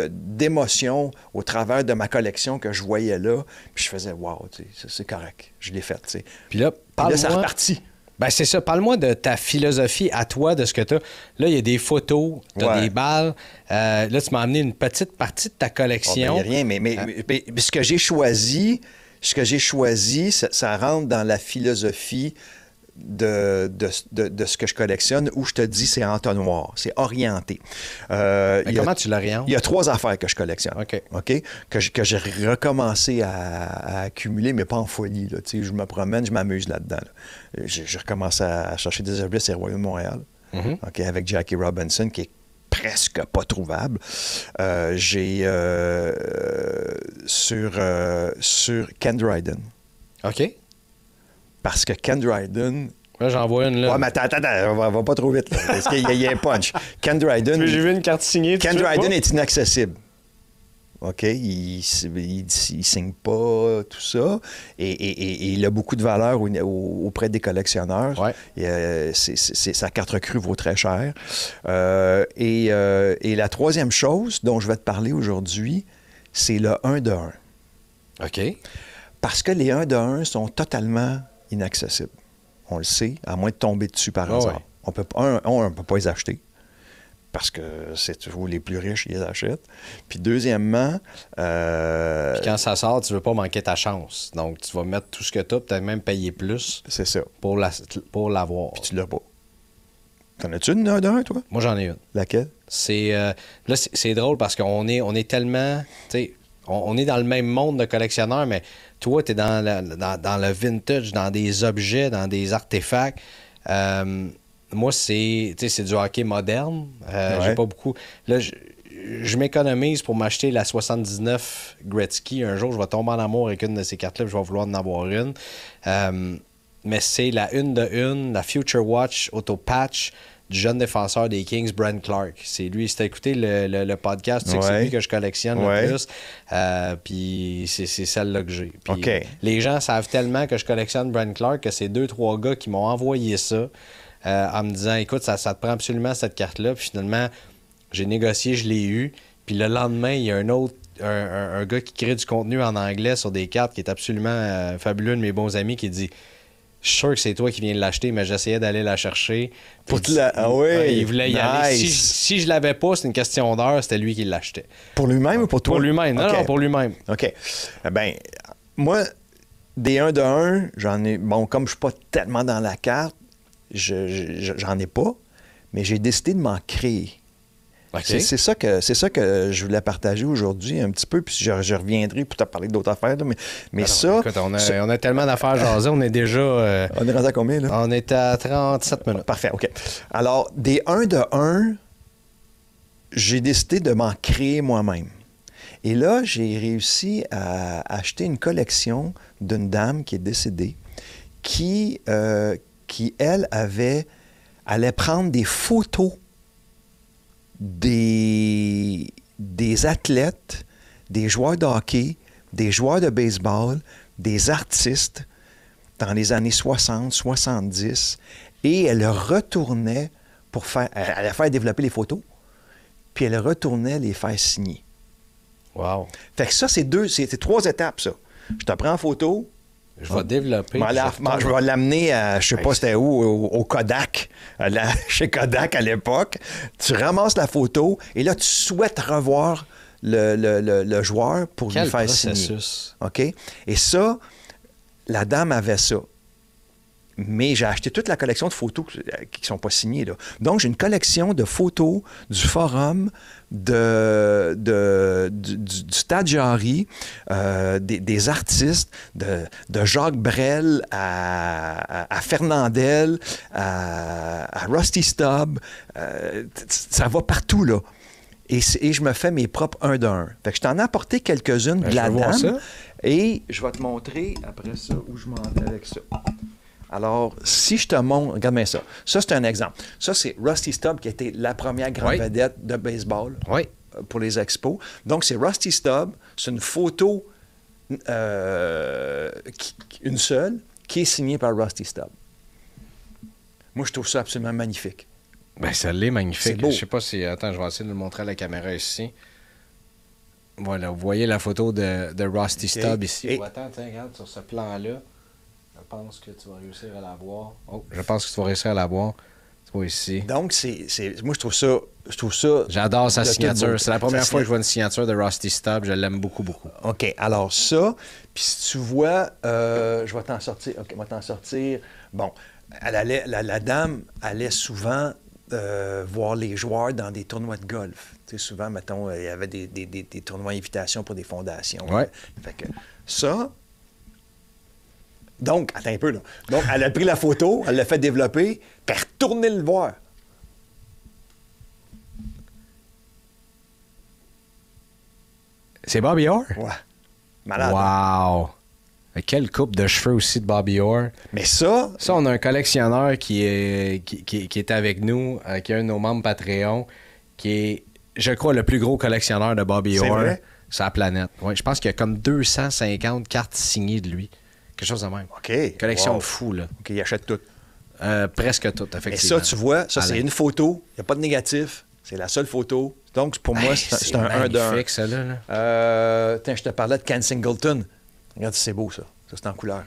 d'émotions au travers de ma collection que je voyais là. Puis je faisais, wow, c'est correct, je l'ai fait. Puis là, puis là ça ben, c'est ça. Parle-moi de ta philosophie à toi, de ce que tu as. Là, il y a des photos, tu as des balles. Euh, là, tu m'as amené une petite partie de ta oh, ben, collection. rien, ah. mais, ce que j'ai choisi, ce que j'ai choisi, ça, rentre dans la philosophie de, de, de, ce que je collectionne où je te dis c'est entonnoir, c'est orienté. Euh, comment tu l'orientes? Il y a trois affaires que je collectionne. OK. ok Que, que j'ai recommencé à, à, accumuler, mais pas en folie. Là, je me promène, je m'amuse là-dedans. Je recommence à, chercher des objets. C'est Royaume Montréal. Mm-hmm. ok avec Jackie Robinson, qui est presque pas trouvable. Euh, j'ai euh, sur, euh, sur Ken Dryden. OK. Parce que Ken Dryden Là, j'en vois une, là. Ouais, mais attends, attends, on va, pas trop vite, parce qu'il y, a un punch. Ken Dryden... J'ai vu une carte signée. Ken Dryden est inaccessible. OK? Il, il, signe pas tout ça. Et, il a beaucoup de valeur auprès des collectionneurs. Ouais. Euh, sa carte recrue vaut très cher. Euh, euh, et, la troisième chose dont je vais te parler aujourd'hui, c'est le 1 de 1. OK. Parce que les 1 de 1 sont totalement inaccessible, On le sait, à moins de tomber dessus par ah hasard. On peut, on ne peut pas les acheter parce que c'est toujours les plus riches qui les achètent. Puis deuxièmement... Euh, puis quand ça sort, tu ne veux pas manquer ta chance. Donc, tu vas mettre tout ce que tu as, peut-être même payer plus. C'est ça. Pour l'avoir. La, pour Puis tu l'as pas. T'en as-tu une d'un, toi? Moi, j'en ai une. Laquelle? C'est... Euh, là, c'est drôle parce qu'on est, on est tellement... On, on est dans le même monde de collectionneurs, mais toi, tu es dans le, dans, le vintage, dans des objets, dans des artefacts. Euh, moi, c'est du hockey moderne. Euh, j'ai pas beaucoup. Là, je, m'économise pour m'acheter la 79 Gretzky. Un jour, je vais tomber en amour avec une de ces cartes-là, je vais vouloir en avoir une. Euh, mais c'est la une de une, la Future Watch Auto Patch du jeune défenseur des Kings, Brent Clark. C'est lui, si t'as écouté le, podcast, que c'est lui que je collectionne le plus. Euh, puis c'est, celle-là que j'ai. Les gens savent tellement que je collectionne Brent Clark que c'est deux, trois gars qui m'ont envoyé ça euh, en me disant écoute, ça, ça te prend absolument cette carte-là. Puis finalement, j'ai négocié, je l'ai eu. Puis le lendemain, il y a un autre un, gars qui crée du contenu en anglais sur des cartes qui est absolument euh, fabuleux, de mes bons amis, qui dit je suis sûr que c'est toi qui viens de l'acheter, mais j'essayais d'aller la chercher. Pour la... Ah ah, il voulait y aller. Si, si je l'avais pas, c'est une question d'heure, c'était lui qui l'achetait. Pour lui-même ou pour toi? Pour lui-même. pour lui-même. OK. Eh ben, moi, des 1 de 1, j'en ai. Bon, comme je suis pas tellement dans la carte, je, j'en ai pas, mais j'ai décidé de m'en créer. C'est ça, ça, que je voulais partager aujourd'hui un petit peu, puis je, reviendrai pour te parler d'autres affaires. mais, mais ça. on, a, tellement d'affaires jaser, on est déjà. Euh, on est à combien, là? On est à 37 minutes. Parfait, OK. Alors, des 1 de 1, j'ai décidé de m'en créer moi-même. Et là, j'ai réussi à acheter une collection d'une dame qui est décédée, qui, euh, qui elle, avait, allait prendre des photos des, des athlètes, des joueurs de hockey, des joueurs de baseball, des artistes dans les années 60, 70, et elle retournait pour faire, elle allait faire développer les photos, puis elle retournait les faire signer. Wow. Fait que ça, c'est deux, c'est trois étapes, ça. Je te prends en photo, je vais développer. je vais l'amener à, je sais pas c'était où, au, Kodak, chez Kodak à l'époque. Tu ramasses la photo et là, tu souhaites revoir le, joueur pour lui faire processus. signer. OK? Et ça, la dame avait ça mais j'ai acheté toute la collection de photos euh, qui ne sont pas signées. Donc, j'ai une collection de photos du forum, de, du, du, euh, des, artistes, de, Jacques Brel à, Fernandel, à, Rusty Stubb. Euh, ça va partout, là. Et, je me fais mes propres un d'un. Fait que je t'en ai apporté quelques-unes de ben, la dame. Et je vais te montrer après ça où je m'en vais avec ça. Alors, si je te montre, regarde bien ça. Ça, c'est un exemple. Ça, c'est Rusty Stubb qui était la première grande vedette de baseball euh, pour les expos. Donc, c'est Rusty Stubb. C'est une photo, euh, une seule, qui est signée par Rusty Stubb. Moi, je trouve ça absolument magnifique. Ben, ça l'est magnifique. Beau. Je sais pas si. Attends, je vais essayer de le montrer à la caméra ici. Voilà, vous voyez la photo de, Rusty Stubb ici. attends, regarde sur ce plan-là pense que tu vas réussir à l'avoir. Oh, je pense que tu vas réussir à l'avoir. Tu vois ici. Donc, c'est, moi, je trouve ça. Je trouve ça. J'adore sa signature. C'est la première fois que je vois une signature de Rusty Stubb. Je l'aime beaucoup, beaucoup. OK. Alors, ça. Puis, si tu vois, euh, je vais t'en sortir. OK, je t'en sortir. Bon. Elle allait, la, dame allait souvent euh, voir les joueurs dans des tournois de golf. Tu sais, souvent, mettons, euh, il y avait des, des, des, des tournois d'invitation pour des fondations. Ouais. Fait que ça, donc, attends un peu, là. Donc, elle a pris la photo, elle l'a fait développer, puis retourner le voir. C'est Bobby Orr? Ouais. Malade. Hein? Wow! Quelle coupe de cheveux aussi de Bobby Orr. Mais ça. Ça, on a un collectionneur qui est, qui, avec nous, euh, qui est un de nos membres Patreon, qui est, je crois, le plus gros collectionneur de Bobby Orr sur la planète. je pense qu'il y a comme 250 cartes signées de lui. Quelque chose de même. OK. Collection de fou, là. OK, il achète tout. Euh, presque tout, effectivement. Et ça, tu vois, ça, c'est une photo. Il n'y a pas de négatif. C'est la seule photo. Donc, pour moi, c'est un 1 d'un. C'est ça, là. Euh, tiens, je te parlais de Ken Singleton. Regarde, c'est beau, ça. Ça, c'est en couleur.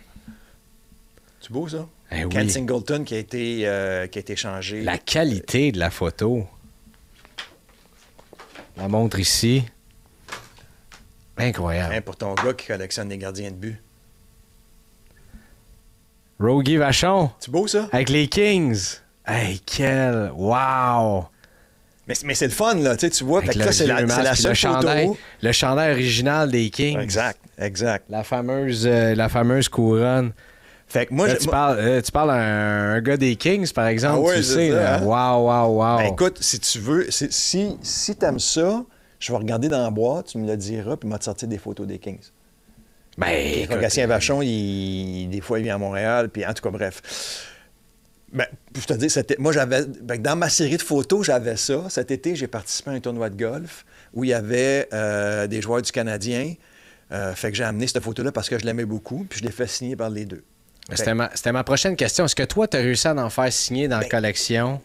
C'est beau, ça? Eh Ken Singleton euh, qui a, été, changé. La qualité de la photo. La montre ici. Incroyable. pour ton gars qui collectionne les gardiens de but. Rogi Vachon. C'est beau ça? Avec les Kings. Hey, quel. Wow! Mais, c'est le fun, là, tu, vois. c'est la, le Le chandail original des Kings. Exact, exact. La fameuse, euh, la fameuse couronne. Fait que moi, là, euh, tu, Parles, un, gars des Kings, par exemple, ah tu sais. Ça, hein? Wow, wow, wow. Ben, écoute, si tu veux, si, si, t'aimes ça, je vais regarder dans la boîte, tu me le diras, puis m'a sorti des photos des Kings. Ben, comme Gatien euh, Vachon, des fois, il vient à Montréal, puis en tout cas, bref. Ben, te dis, moi, j'avais. Ben, dans ma série de photos, j'avais ça. Cet été, j'ai participé à un tournoi de golf où il y avait euh, des joueurs du Canadien. Euh, fait que j'ai amené cette photo-là parce que je l'aimais beaucoup, puis je l'ai fait signer par les deux. C'était ma, prochaine question. Est-ce que toi, tu as réussi à en faire signer dans la ben collection?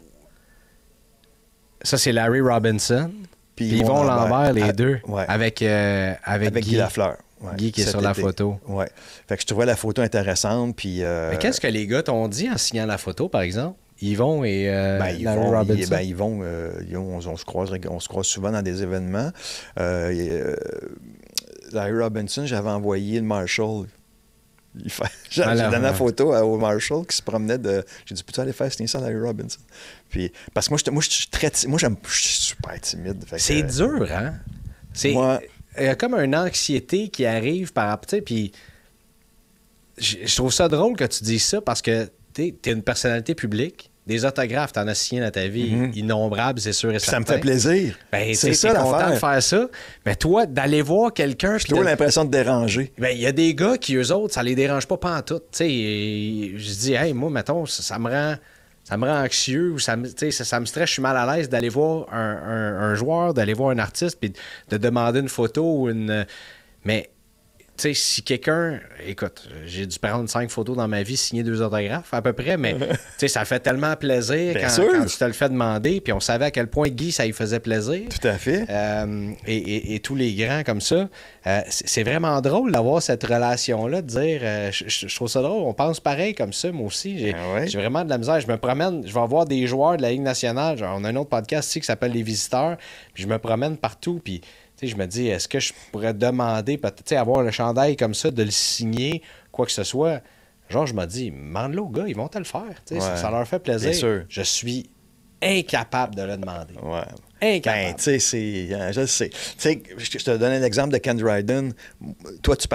Ça, c'est Larry Robinson. Puis Yvon Lambert, les ah, deux. Avec, avec, Guy Lafleur. Guy qui est sur la photo. Oui. Fait que je trouvais la photo intéressante. Puis, euh, Mais qu'est-ce que les gars t'ont dit en signant la photo, par exemple? Yvon et euh, ben, Yvon, Robinson. ben, Yvon, euh, on, se croise, on se croise souvent dans des événements. Euh, Larry Robinson, j'avais envoyé le Marshall. Fait... J'ai donné la photo au Marshall qui se promenait de. J'ai dit, peux-tu aller faire signer ça à Larry Robinson? Puis, parce que moi, je, suis très. Moi, je suis super timide. C'est dur, hein? C'est. Moi, il y a comme une anxiété qui arrive par Puis je trouve ça drôle que tu dises ça parce que tu es une personnalité publique. Des autographes, t'en as signé dans ta vie, mhm. innombrables, c'est sûr et Ça me fait plaisir. Ben, c'est ça content de faire ça. Mais toi, d'aller voir quelqu'un... Tu toujours l'impression de déranger. Ben, il y a des gars qui, eux autres, ça les dérange pas pantoute. Je dis, hey, moi, mettons, ça me rend ça me rend anxieux ou ça me, ça, ça me stresse, je suis mal à l'aise d'aller voir un, un joueur, d'aller voir un artiste, puis de demander une photo ou une. Mais sais, si quelqu'un. Écoute, j'ai dû prendre cinq photos dans ma vie, signer deux autographes à peu près, mais ça fait tellement plaisir quand, tu te le fais demander. Puis on savait à quel point Guy, ça lui faisait plaisir. Tout à fait. Euh, et, tous les grands comme ça. Euh, c'est vraiment drôle d'avoir cette relation-là, de dire euh, je, trouve ça drôle, on pense pareil comme ça, moi aussi. Ah j'ai vraiment de la misère. Je me promène, je vais voir des joueurs de la Ligue nationale. on a un autre podcast ici qui s'appelle Les Visiteurs. je me promène partout. Puis je me dis, est-ce que je pourrais demander, peut-être, avoir le chandail comme ça, de le signer, quoi que ce soit? Genre, je me dis, mande le aux gars, ils vont te le faire. Ça, leur fait plaisir. Je suis incapable de le demander. Ouais. Ben, incapable. Ben, tu sais, c'est, hein, je sais. je te donnais l'exemple de Ken Dryden. Toi, tu,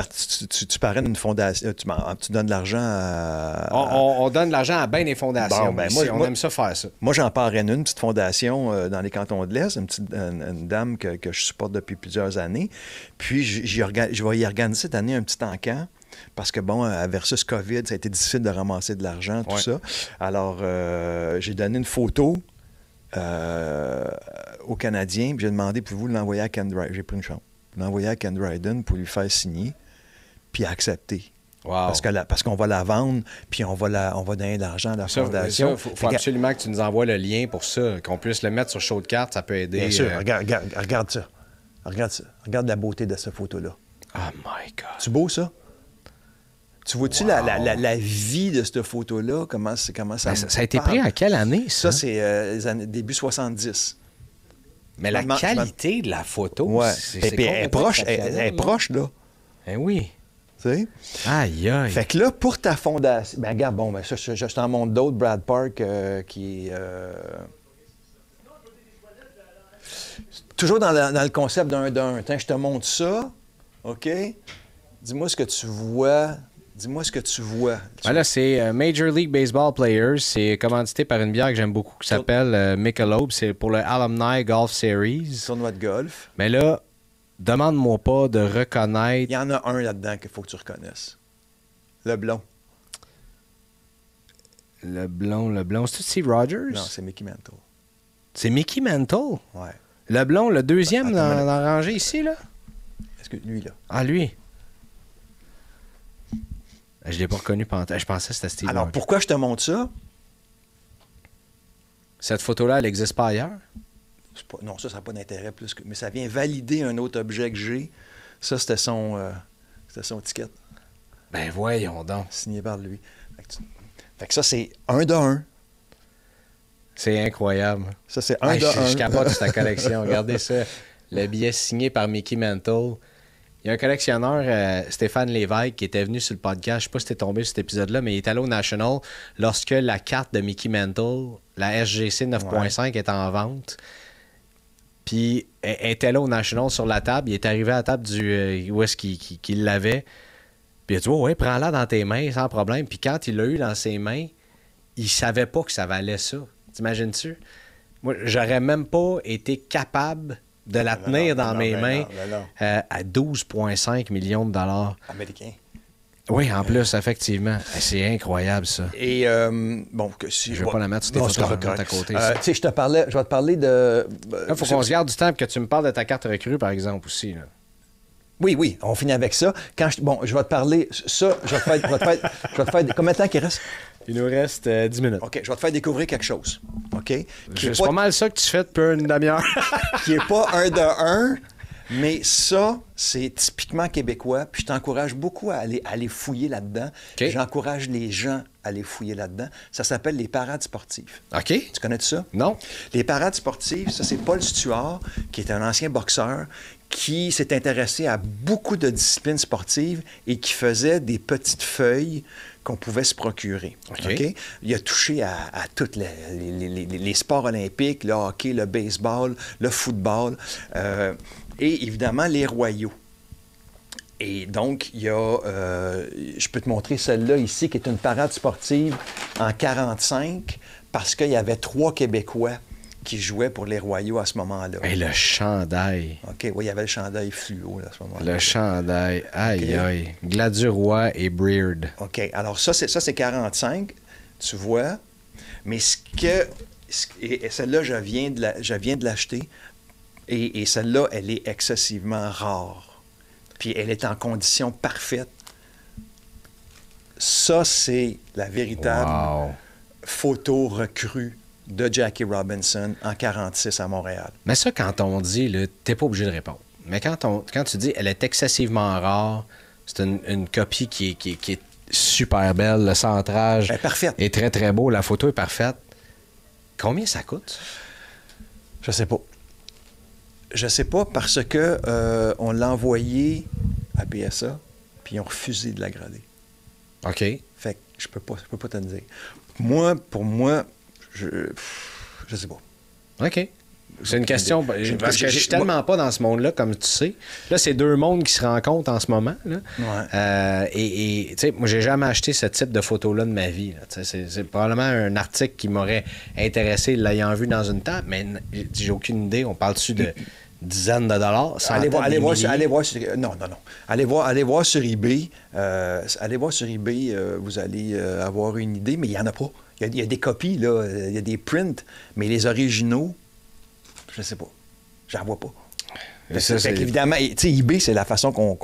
tu, tu, parraines une fondation, tu, donnes de l'argent à, On, donne de l'argent à bien des fondations. ben, moi, on aime ça faire ça. Moi, j'en parraine une, petite fondation euh, dans les cantons de l'Est, une, dame que, je supporte depuis plusieurs années. Puis, je vais y organiser cette année un petit encan parce que, bon, euh, versus COVID, ça a été difficile de ramasser de l'argent, tout ça. Alors, euh, j'ai donné une photo euh, au Canadien, puis j'ai demandé, pour vous l'envoyer à Ken Dryden? J'ai pris une chambre, L'envoyer à Ken Dryden pour lui faire signer, puis accepter. Parce, que parce qu'on va la vendre, puis on va, la, on va donner de l'argent à la fondation. Il faut, absolument que tu nous envoies le lien pour ça, qu'on puisse le mettre sur show de carte, ça peut aider. Bien sûr, euh, regarde, regarde, ça. Regarde ça. Regarde la beauté de cette photo-là. Oh my God. C'est beau, ça? Tu vois-tu la, la, la, vie de cette photo-là? Comment, comment ça, ça, ça, a été pris à quelle année, ça? c'est euh, début 70. Mais la qualité de la photo, c'est elle est proche, est proche, là. Eh oui. Aïe, aïe. Fait que là, pour ta fondation. Ben, regarde, bon, ben, je, t'en montre d'autres. Brad Park, euh, qui. Euh, toujours dans, le concept d'un d'un. je te montre ça. OK? Dis-moi ce que tu vois Dis-moi ce que tu vois. Voilà, ben c'est euh, Major League Baseball Players. C'est commandité par une bière que j'aime beaucoup qui s'appelle euh, Michelob. C'est pour le Alumni Golf Series. Tournoi de golf. Mais là, demande-moi pas de reconnaître. Il y en a un là-dedans qu'il faut que tu reconnaisses. Le blond. Le blond, le blond. C'est-tu Steve Rogers? Non, c'est Mickey Mantle. C'est Mickey Mantle? Ouais. Le blond, le deuxième dans, dans la rangée ici, là? Est-ce que lui, là? Ah, lui. Ah, je l'ai pas reconnu pendant. Ah, je pensais que c'était Steve Alors, pourquoi je te montre ça? Cette photo-là, elle n'existe pas ailleurs? Non, ça, ça n'a pas d'intérêt plus que. Mais ça vient valider un autre objet que j'ai. Ça, c'était son, euh, son ticket. Ben voyons donc. Signé par lui. Fait que, ça, c'est un de un. C'est incroyable. Ça, c'est un de je, un. Je capote ta collection. Regardez ça. Le billet signé par Mickey Mantle. Il y a un collectionneur, euh, Stéphane Lévesque, qui était venu sur le podcast. Je ne sais pas si t'es tombé sur cet épisode-là, mais il est allé au National lorsque la carte de Mickey Mantle, la SGC 9.5, est en vente. Puis il était là au National sur la table. Il est arrivé à la table du euh, où est-ce qu'il l'avait. Puis il a dit Ouais, prends-la dans tes mains sans problème. Puis quand il l'a eu dans ses mains, il savait pas que ça valait ça. T'imagines-tu? Moi, j'aurais même pas été capable de la tenir dans mes mains euh, à 12,5 millions de dollars. Américains. Oui, en plus, effectivement. Eh, c'est incroyable, ça. Et euh, bon, que si. Je ne vais pas la mettre sur tes photos à côté. Euh, tu je te parlais, je vais te parler de. Il faut qu'on se garde du temps et que tu me parles de ta carte recrue, par exemple, aussi. Oui, oui, on finit avec ça. Quand je... Bon, je vais te parler. Ça, je vais te faire. je vais je Combien de temps qu'il reste? Il nous reste 10 euh, minutes. OK, je vais te faire découvrir quelque chose. OK? C'est pas... mal ça que tu fais depuis une demi qui n'est pas un de un, mais ça, c'est typiquement québécois. Puis je t'encourage beaucoup à aller, fouiller là-dedans. J'encourage les gens à aller fouiller là-dedans. Ça s'appelle les parades sportives. OK. Tu connais ça? Non. Les parades sportives, ça, c'est Paul Stuart, qui est un ancien boxeur, qui s'est intéressé à beaucoup de disciplines sportives et qui faisait des petites feuilles qu'on pouvait se procurer. Il a touché à, tous les, sports olympiques, le hockey, le baseball, le football euh, et évidemment les royaux. Et donc, il y a, euh, je peux te montrer celle-là ici, qui est une parade sportive en 1945, parce qu'il y avait trois Québécois qui jouait pour les Royaux à ce moment-là. Et le chandail. OK, oui, il y avait le chandail fluo à ce moment-là. Le chandail, aïe, okay. aïe. Gladuroy et Breard. OK, alors ça, c'est, ça, c'est 45, tu vois. Mais ce que. et, celle-là, je viens, de la, je viens de l'acheter. Et, et celle-là, elle est excessivement rare. Puis elle est en condition parfaite. Ça, c'est la véritable photo recrue de Jackie Robinson en 46 à Montréal. Mais ça, quand on dit, t'es pas obligé de répondre. Mais quand, on, quand tu dis, elle est excessivement rare, c'est une, copie qui est, super belle, le centrage est, est très très beau, la photo est parfaite. Combien ça coûte? Je sais pas. Je sais pas parce que euh, on l'a envoyé à PSA, puis ils ont refusé de la grader. OK. Fait je peux pas, je peux pas te dire. Moi, pour moi, je, je sais pas. OK. C'est une question. parce que je suis tellement pas dans ce monde-là, comme tu sais. Là, c'est deux mondes qui se rencontrent en ce moment. Là. Euh, et tu sais, moi, j'ai jamais acheté ce type de photo-là de ma vie. C'est probablement un article qui m'aurait intéressé l'ayant vu dans une table, mais j'ai aucune idée. On parle-tu de dizaines de dollars? Allez voir, sur, Non, non, non. Allez voir, allez voir sur eBay. Euh, allez voir sur eBay, euh, vous allez avoir une idée, mais il n'y en a pas. Il y, a des copies, là, il euh, y a des prints, mais les originaux, je sais pas. J'en vois pas. Ça, évidemment, eBay, c'est la façon qu'on.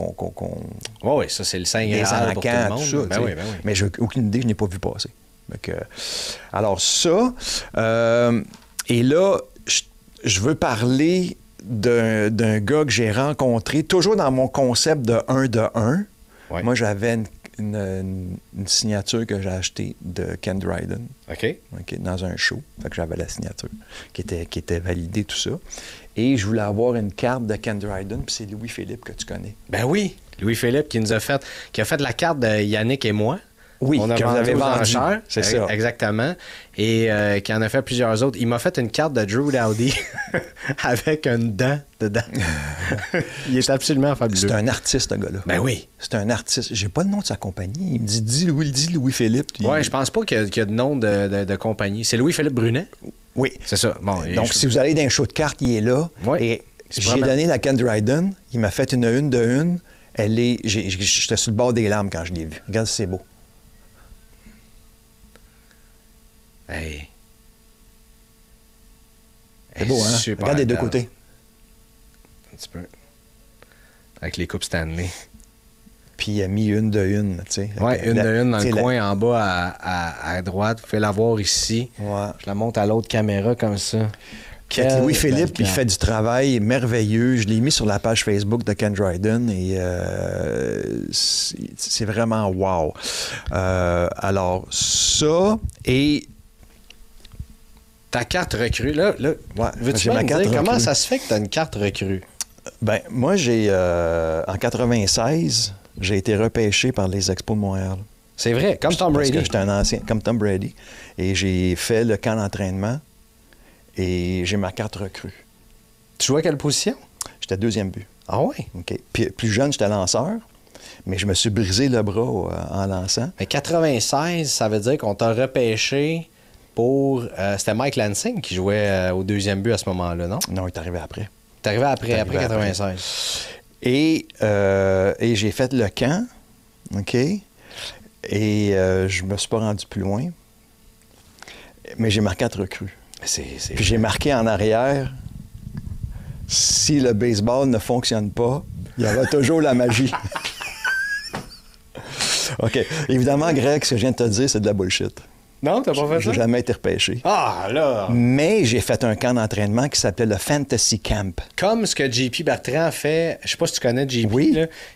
Oui, oui, ça, c'est le 5 pour tout le Mais aucune idée, je n'ai pas vu passer. alors, ça. Euh, et là, je, veux parler d'un gars que j'ai rencontré, toujours dans mon concept de 1 de 1. Moi, j'avais une une, signature que j'ai achetée de Ken Dryden. OK. dans un show. Fait j'avais la signature qui était, qui était validée, tout ça. Et je voulais avoir une carte de Ken Dryden, puis c'est Louis-Philippe que tu connais. Ben oui, Louis-Philippe qui nous a fait, qui a fait la carte de Yannick et moi. Oui, on que vendu C'est ça. Exactement. Et euh, qui en a fait plusieurs autres. Il m'a fait une carte de Drew Dowdy avec une dent dedans. il est absolument fabuleux. C'est un artiste, ce gars-là. Ben oui. C'est un artiste. J'ai pas le nom de sa compagnie. Il me dit, dit Louis, philippe Oui, Ouais, je pense pas qu'il y, ait de nom de, compagnie. C'est Louis-Philippe Brunet? Oui. C'est ça. Bon, Donc, si vous allez dans un show de cartes, il est là. Et j'ai donné la Ken Dryden. Il m'a fait une une de une. Elle est... J'étais sur le bord des larmes quand je l'ai vue. Regarde, c'est beau. C'est beau, hein? Regarde des deux côtés. Un petit peu. Avec les coupes Stanley. Puis il euh, a mis une de une, tu sais. Ouais, une de une dans le coin en bas à, droite. Vous pouvez la voir ici. Je la monte à l'autre caméra comme ça. Louis-Philippe, il fait du travail merveilleux. Je l'ai mis sur la page Facebook de Ken Dryden et euh, c'est vraiment wow. Euh, alors, ça et ta carte recrue, là, là ouais. veux-tu me comment ça se fait que tu as une carte recrue? Ben, moi, j'ai. Euh, en 96, j'ai été repêché par les Expos de Montréal. C'est vrai, comme Tom Brady. j'étais un ancien, comme Tom Brady. Et j'ai fait le camp d'entraînement et j'ai ma carte recrue. Tu jouais à quelle position? J'étais deuxième but. Ah oui? OK. Puis, plus jeune, j'étais lanceur, mais je me suis brisé le bras euh, en lançant. Mais 96, ça veut dire qu'on t'a repêché pour. Euh, c'était Mike Lansing qui jouait euh, au deuxième but à ce moment-là, non? Non, il est arrivé après. Il est arrivé après, après 96. Euh, et, j'ai fait le camp, OK? Et je me suis pas rendu plus loin. Mais j'ai marqué entre recrues. Puis j'ai marqué en arrière. Si le baseball ne fonctionne pas, il y aura toujours la magie. OK. Évidemment, Greg, ce que je viens de te dire, c'est de la bullshit. Non, t'as pas fait ça? J'ai jamais été repêché. Ah, là! Mais j'ai fait un camp d'entraînement qui s'appelait le Fantasy Camp. Comme ce que JP Bertrand fait, je sais pas si tu connais JP,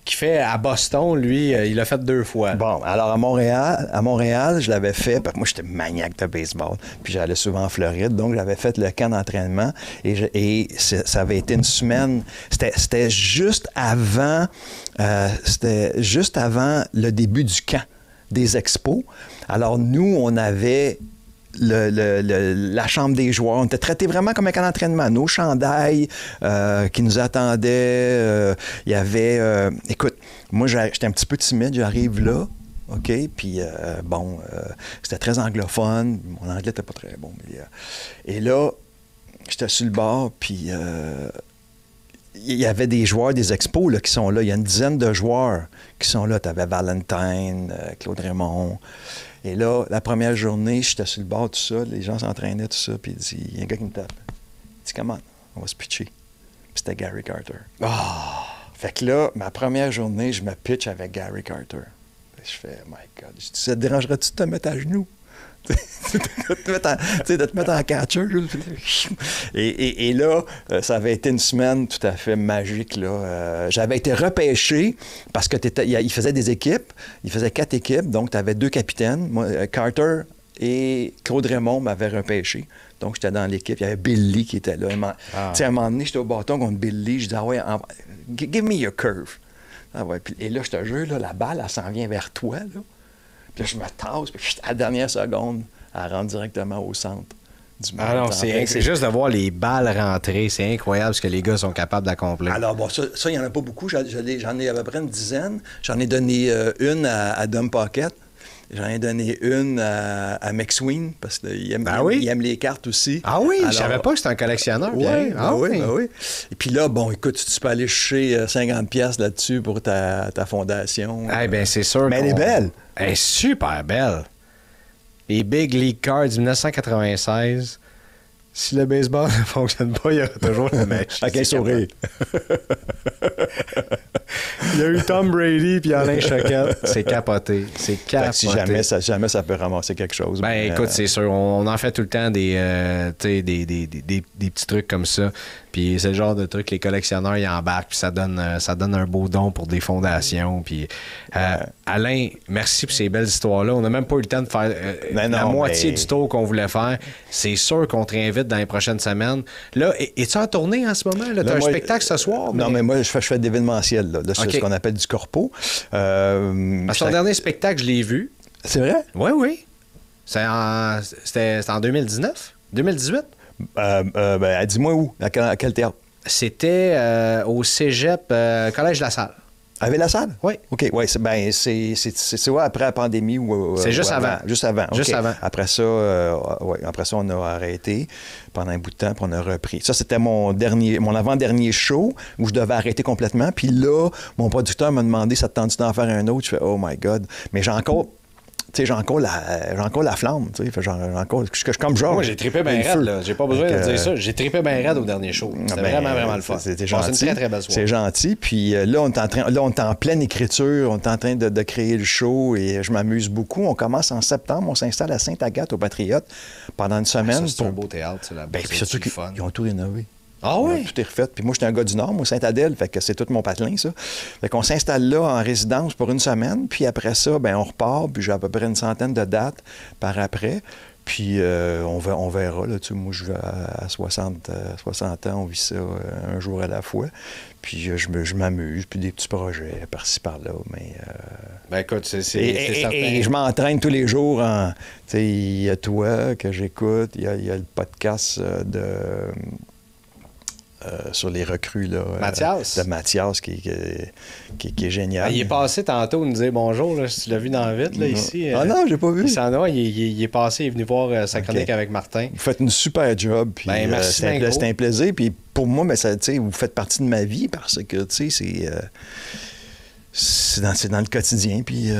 qui fait à Boston, lui, euh, il l'a fait deux fois. Bon, alors à Montréal, à Montréal, je l'avais fait, parce que moi, j'étais maniaque de baseball, puis j'allais souvent en Floride, donc j'avais fait le camp d'entraînement, et, ça avait été une semaine, c'était juste avant, euh, c'était juste avant le début du camp des expos. Alors nous, on avait la chambre des joueurs. On était traités vraiment comme un entraînement. Nos chandails euh, qui nous attendaient. Euh, il y avait. Euh, écoute, moi, j'étais un petit peu timide. J'arrive là. OK? Puis, bon, c'était très anglophone. Mon anglais n'était pas très bon. et là, j'étais sur le bord. Puis, il y avait des joueurs des expos qui sont là. Il y a une dizaine de joueurs qui sont là. Tu avais Valentine, Claude Raymond. Et là, la première journée, j'étais sur le bord, tout ça, les gens s'entraînaient, tout ça, puis il dit, il y a un gars qui me tape. Il dit, comment? On, on va se pitcher. Puis c'était Gary Carter. Ah! Fait que là, ma première journée, je me pitch avec Gary Carter. Je fais, oh my God, ça te dérangerait-tu de te mettre à genoux? de, te mettre de te mettre en catcher. Et, là, euh, ça avait été une semaine tout à fait magique. Là. Euh, j'avais été repêché parce que il faisait des équipes. Il faisait quatre équipes, donc tu avais deux capitaines. Moi, euh, Carter et Claude Raymond m'avaient repêché. Donc, j'étais dans l'équipe. Il y avait Billy qui était là. Ah. sais, À un moment donné, j'étais au bâton contre Billy. Je disais, ah ouais, give me your curve. Ah et là, je te jure, la balle, elle s'en vient vers toi. Là. Puis je me tasse, puis à la dernière seconde, elle rentre directement au centre. Ah non, c'est juste de voir les balles rentrer. C'est incroyable ce que les gars sont capables d'accomplir. Alors, bon, ça, il n'y en a pas beaucoup. J'en ai, à peu près une dizaine. J'en ai donné euh, une à, à J'en ai donné une à, à McSween parce qu'il aime, ben aime, les cartes aussi. Ah oui, Je je savais pas que c'était un collectionneur. Ah oui, oui, ben oui. Et puis là, bon, écoute, tu peux aller chercher 50 euh, pièces là-dessus pour ta, fondation. Eh c'est sûr. Mais elle est belle. Elle est super belle. Les Big League Cards 1996 si le baseball ne fonctionne pas, il y aura toujours le match. Ok, quel sourire. il y a eu Tom Brady puis Alain Choquette. C'est capoté. C'est capoté. Si jamais ça, jamais ça peut ramasser quelque chose. Ben, ben, écoute, c'est sûr. On, en fait tout le temps des, euh, des, des, des, des, petits trucs comme ça. Puis c'est le genre de truc les collectionneurs y embarquent, puis ça donne, euh, ça donne un beau don pour des fondations. Puis euh, Alain, merci pour ces belles histoires-là. On n'a même pas eu le temps de faire euh, la moitié du tour qu'on voulait faire. C'est sûr qu'on te réinvite dans les prochaines semaines. Là, es-tu en tournée en ce moment? tu as un spectacle ce soir? Non, mais moi, je fais, je fais de ce qu'on appelle du corpo. Euh, dernier spectacle, je l'ai vu. C'est vrai? Oui, oui. C'était en, en 2019? 2018? Euh, euh, ben, Dis-moi où, à quel, terme? C'était euh, au cégep, Collège de la Salle. Avec la salle? Oui. OK, oui. C'est, ben, c'est, c'est, après la pandémie ou. C'est juste avant. Juste avant. Juste avant. Après ça, après ça, on a arrêté pendant un bout de temps, puis on a repris. Ça, c'était mon dernier, mon avant-dernier show où je devais arrêter complètement. Puis là, mon producteur m'a demandé ça te tente d'en faire un autre? Je fais Oh my God. Mais j'ai encore sais, encore la, la flamme, tu sais, je comme genre. Moi, j'ai trippé bien raide, là. J'ai pas besoin de dire ça. J'ai trippé bien raide au euh, dernier show. Ah, C'était vraiment, ben, vraiment le fun. C'était gentil. C'est une très, très belle soirée. C'est gentil. Puis euh, là, on est en train, là, on est en pleine écriture. On est en train de, créer le show et je m'amuse beaucoup. On commence en septembre. On s'installe à Sainte-Agathe, au Patriote, pendant une ah, semaine. c'est un beau théâtre, ben, c'est Ben, surtout qu'ils ont tout rénové. Ah euh, tout est refait. Puis moi, j'étais un gars du Nord, moi, Saint-Adèle, fait que c'est tout mon patelin, ça. Fait qu'on s'installe là en résidence pour une semaine, puis après ça, ben on repart, puis j'ai à peu près une centaine de dates par après. Puis euh, on, va, on, verra. tu moi, je vais à, 60, 60 euh, ans, on vit ça un jour à la fois. Puis je, me, m'amuse, puis des petits projets par-ci, par-là. Mais, ben écoute, c'est, certain. Et, je m'entraîne tous les jours en... Tu sais, il y a toi que j'écoute, il y a le podcast de... Euh, sur les recrues euh, Mathias. de Mathias qui, est génial. Ah, il est passé tantôt, il nous dire bonjour, là, tu l'as vu dans le vite là, ici. Ah euh, non, j'ai pas vu. Il s'en il, est passé, il est venu voir sa chronique avec Martin. Vous faites une super job, puis ben, c'est un, plaisir. Puis pour moi, ça, vous faites partie de ma vie parce que c'est c'est dans, le quotidien. Puis,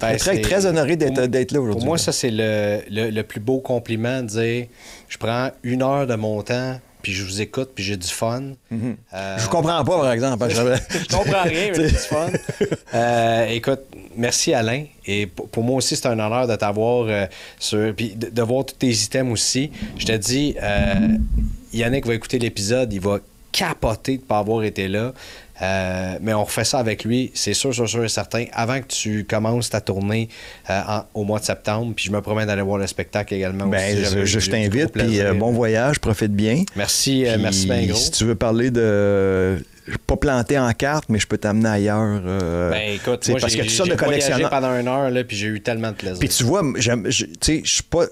ben, très, honoré d'être là aujourd'hui. Pour moi, ça, c'est le, le, le, plus beau compliment de dire je prends une heure de mon temps puis je vous écoute, puis j'ai du fun. Mhm. Euh, je vous comprends pas, par exemple. je comprends rien, mais j'ai du fun. Euh, écoute, merci Alain. Et pour moi aussi, c'est un honneur de t'avoir euh, sur. Puis de, de, voir tous tes items aussi. Je te dis, Yannick va écouter l'épisode, il va capoter de ne pas avoir été là. Euh, mais on refait ça avec lui, c'est sûr, sûr, sûr et certain, avant que tu commences ta tournée euh, au mois de septembre. Puis je me promets d'aller voir le spectacle également. Ben, je, t'invite, puis euh, bon voyage, profite bien. Merci, merci bien gros. Si tu veux parler de Je ne pas planté en carte, mais je peux t'amener ailleurs. ben écoute, moi, parce que tu de pendant une heure, là, puis j'ai eu tellement de plaisir. Puis tu vois, je ne suis pas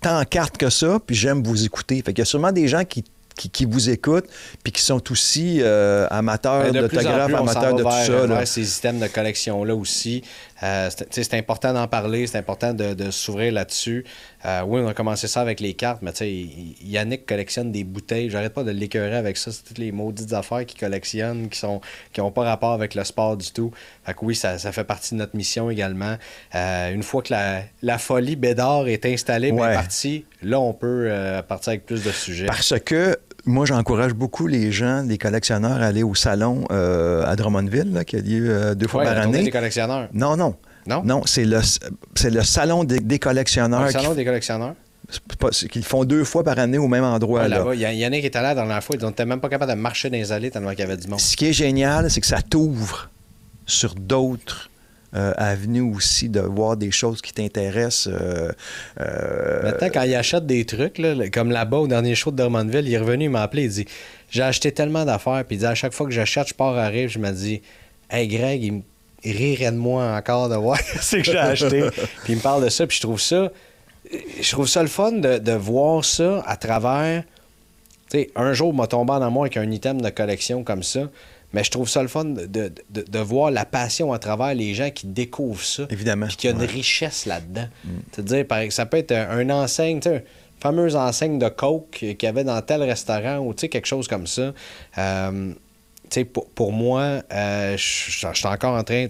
tant en carte que ça, puis j'aime vous écouter. Fait qu'il y a sûrement des gens qui qui, qui, vous écoutent, puis qui sont aussi euh, amateurs ben, d'autographes, amateurs de tout ça. Là. ces systèmes de collection-là aussi. Euh, c'est important d'en parler, c'est important de, s'ouvrir là-dessus. Euh, oui, on a commencé ça avec les cartes, mais Yannick collectionne des bouteilles. J'arrête pas de l'écœurer avec ça. C'est toutes les maudites affaires qu'il collectionne qui sont qui n'ont pas rapport avec le sport du tout. Fait oui, ça, fait partie de notre mission également. Euh, une fois que la, folie Bédard est installée, bien partie, là, on peut partir avec plus de sujets. Parce que moi, j'encourage beaucoup les gens, les collectionneurs, à aller au salon euh, à Drummondville, qui a lieu euh, deux fois par année. des collectionneurs. Non, non. Non? Non, c'est le, le salon des, collectionneurs. Le salon des collectionneurs? qu'ils font deux fois par année au même endroit. Il y, en a qui étaient là dans la fois, ils n'étaient même pas capables de marcher dans les allées tellement qu'il y avait du monde. Ce qui est génial, c'est que ça t'ouvre sur d'autres euh, avenue aussi de voir des choses qui t'intéressent. Euh, euh, Maintenant, quand il achète des trucs, comme là-bas, au dernier show de Dormanville, il est revenu, il m'a appelé, il dit J'ai acheté tellement d'affaires, puis il dit À chaque fois que j'achète, je pars à Rive, je me dis Hey Greg, il rirait de moi encore de voir ce que j'ai acheté. puis il me parle de ça, puis je trouve ça. Je trouve ça le fun de, voir ça à travers. Tu sais, un jour, il m'a tombé en amour avec un item de collection comme ça. Mais je trouve ça le fun de, de, voir la passion à travers les gens qui découvrent ça. Évidemment. Puis qu'il y a une richesse là-dedans. Mm. C'est-à-dire, ça peut être un, enseigne, tu sais, fameuse enseigne de Coke qu'il y avait dans tel restaurant ou quelque chose comme ça. Euh, pour, pour, moi, euh, je suis encore en train,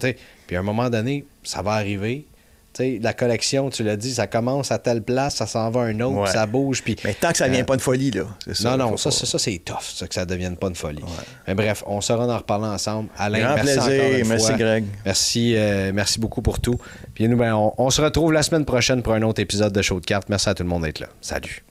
puis à un moment donné, ça va arriver, la collection, tu l'as dit, ça commence à telle place, ça s'en va à un autre, ça bouge. Puis, Mais tant que ça ne euh, pas de folie, là. non, non, ça, c'est tough, ça, que ça ne devienne pas de folie. Mais bref, on sera en reparlant ensemble. Alain, Grand merci plaisir. merci, Greg. Merci, euh, merci beaucoup pour tout. Puis nous, ben, on, on se retrouve la semaine prochaine pour un autre épisode de Show de cartes. Merci à tout le monde d'être là. Salut.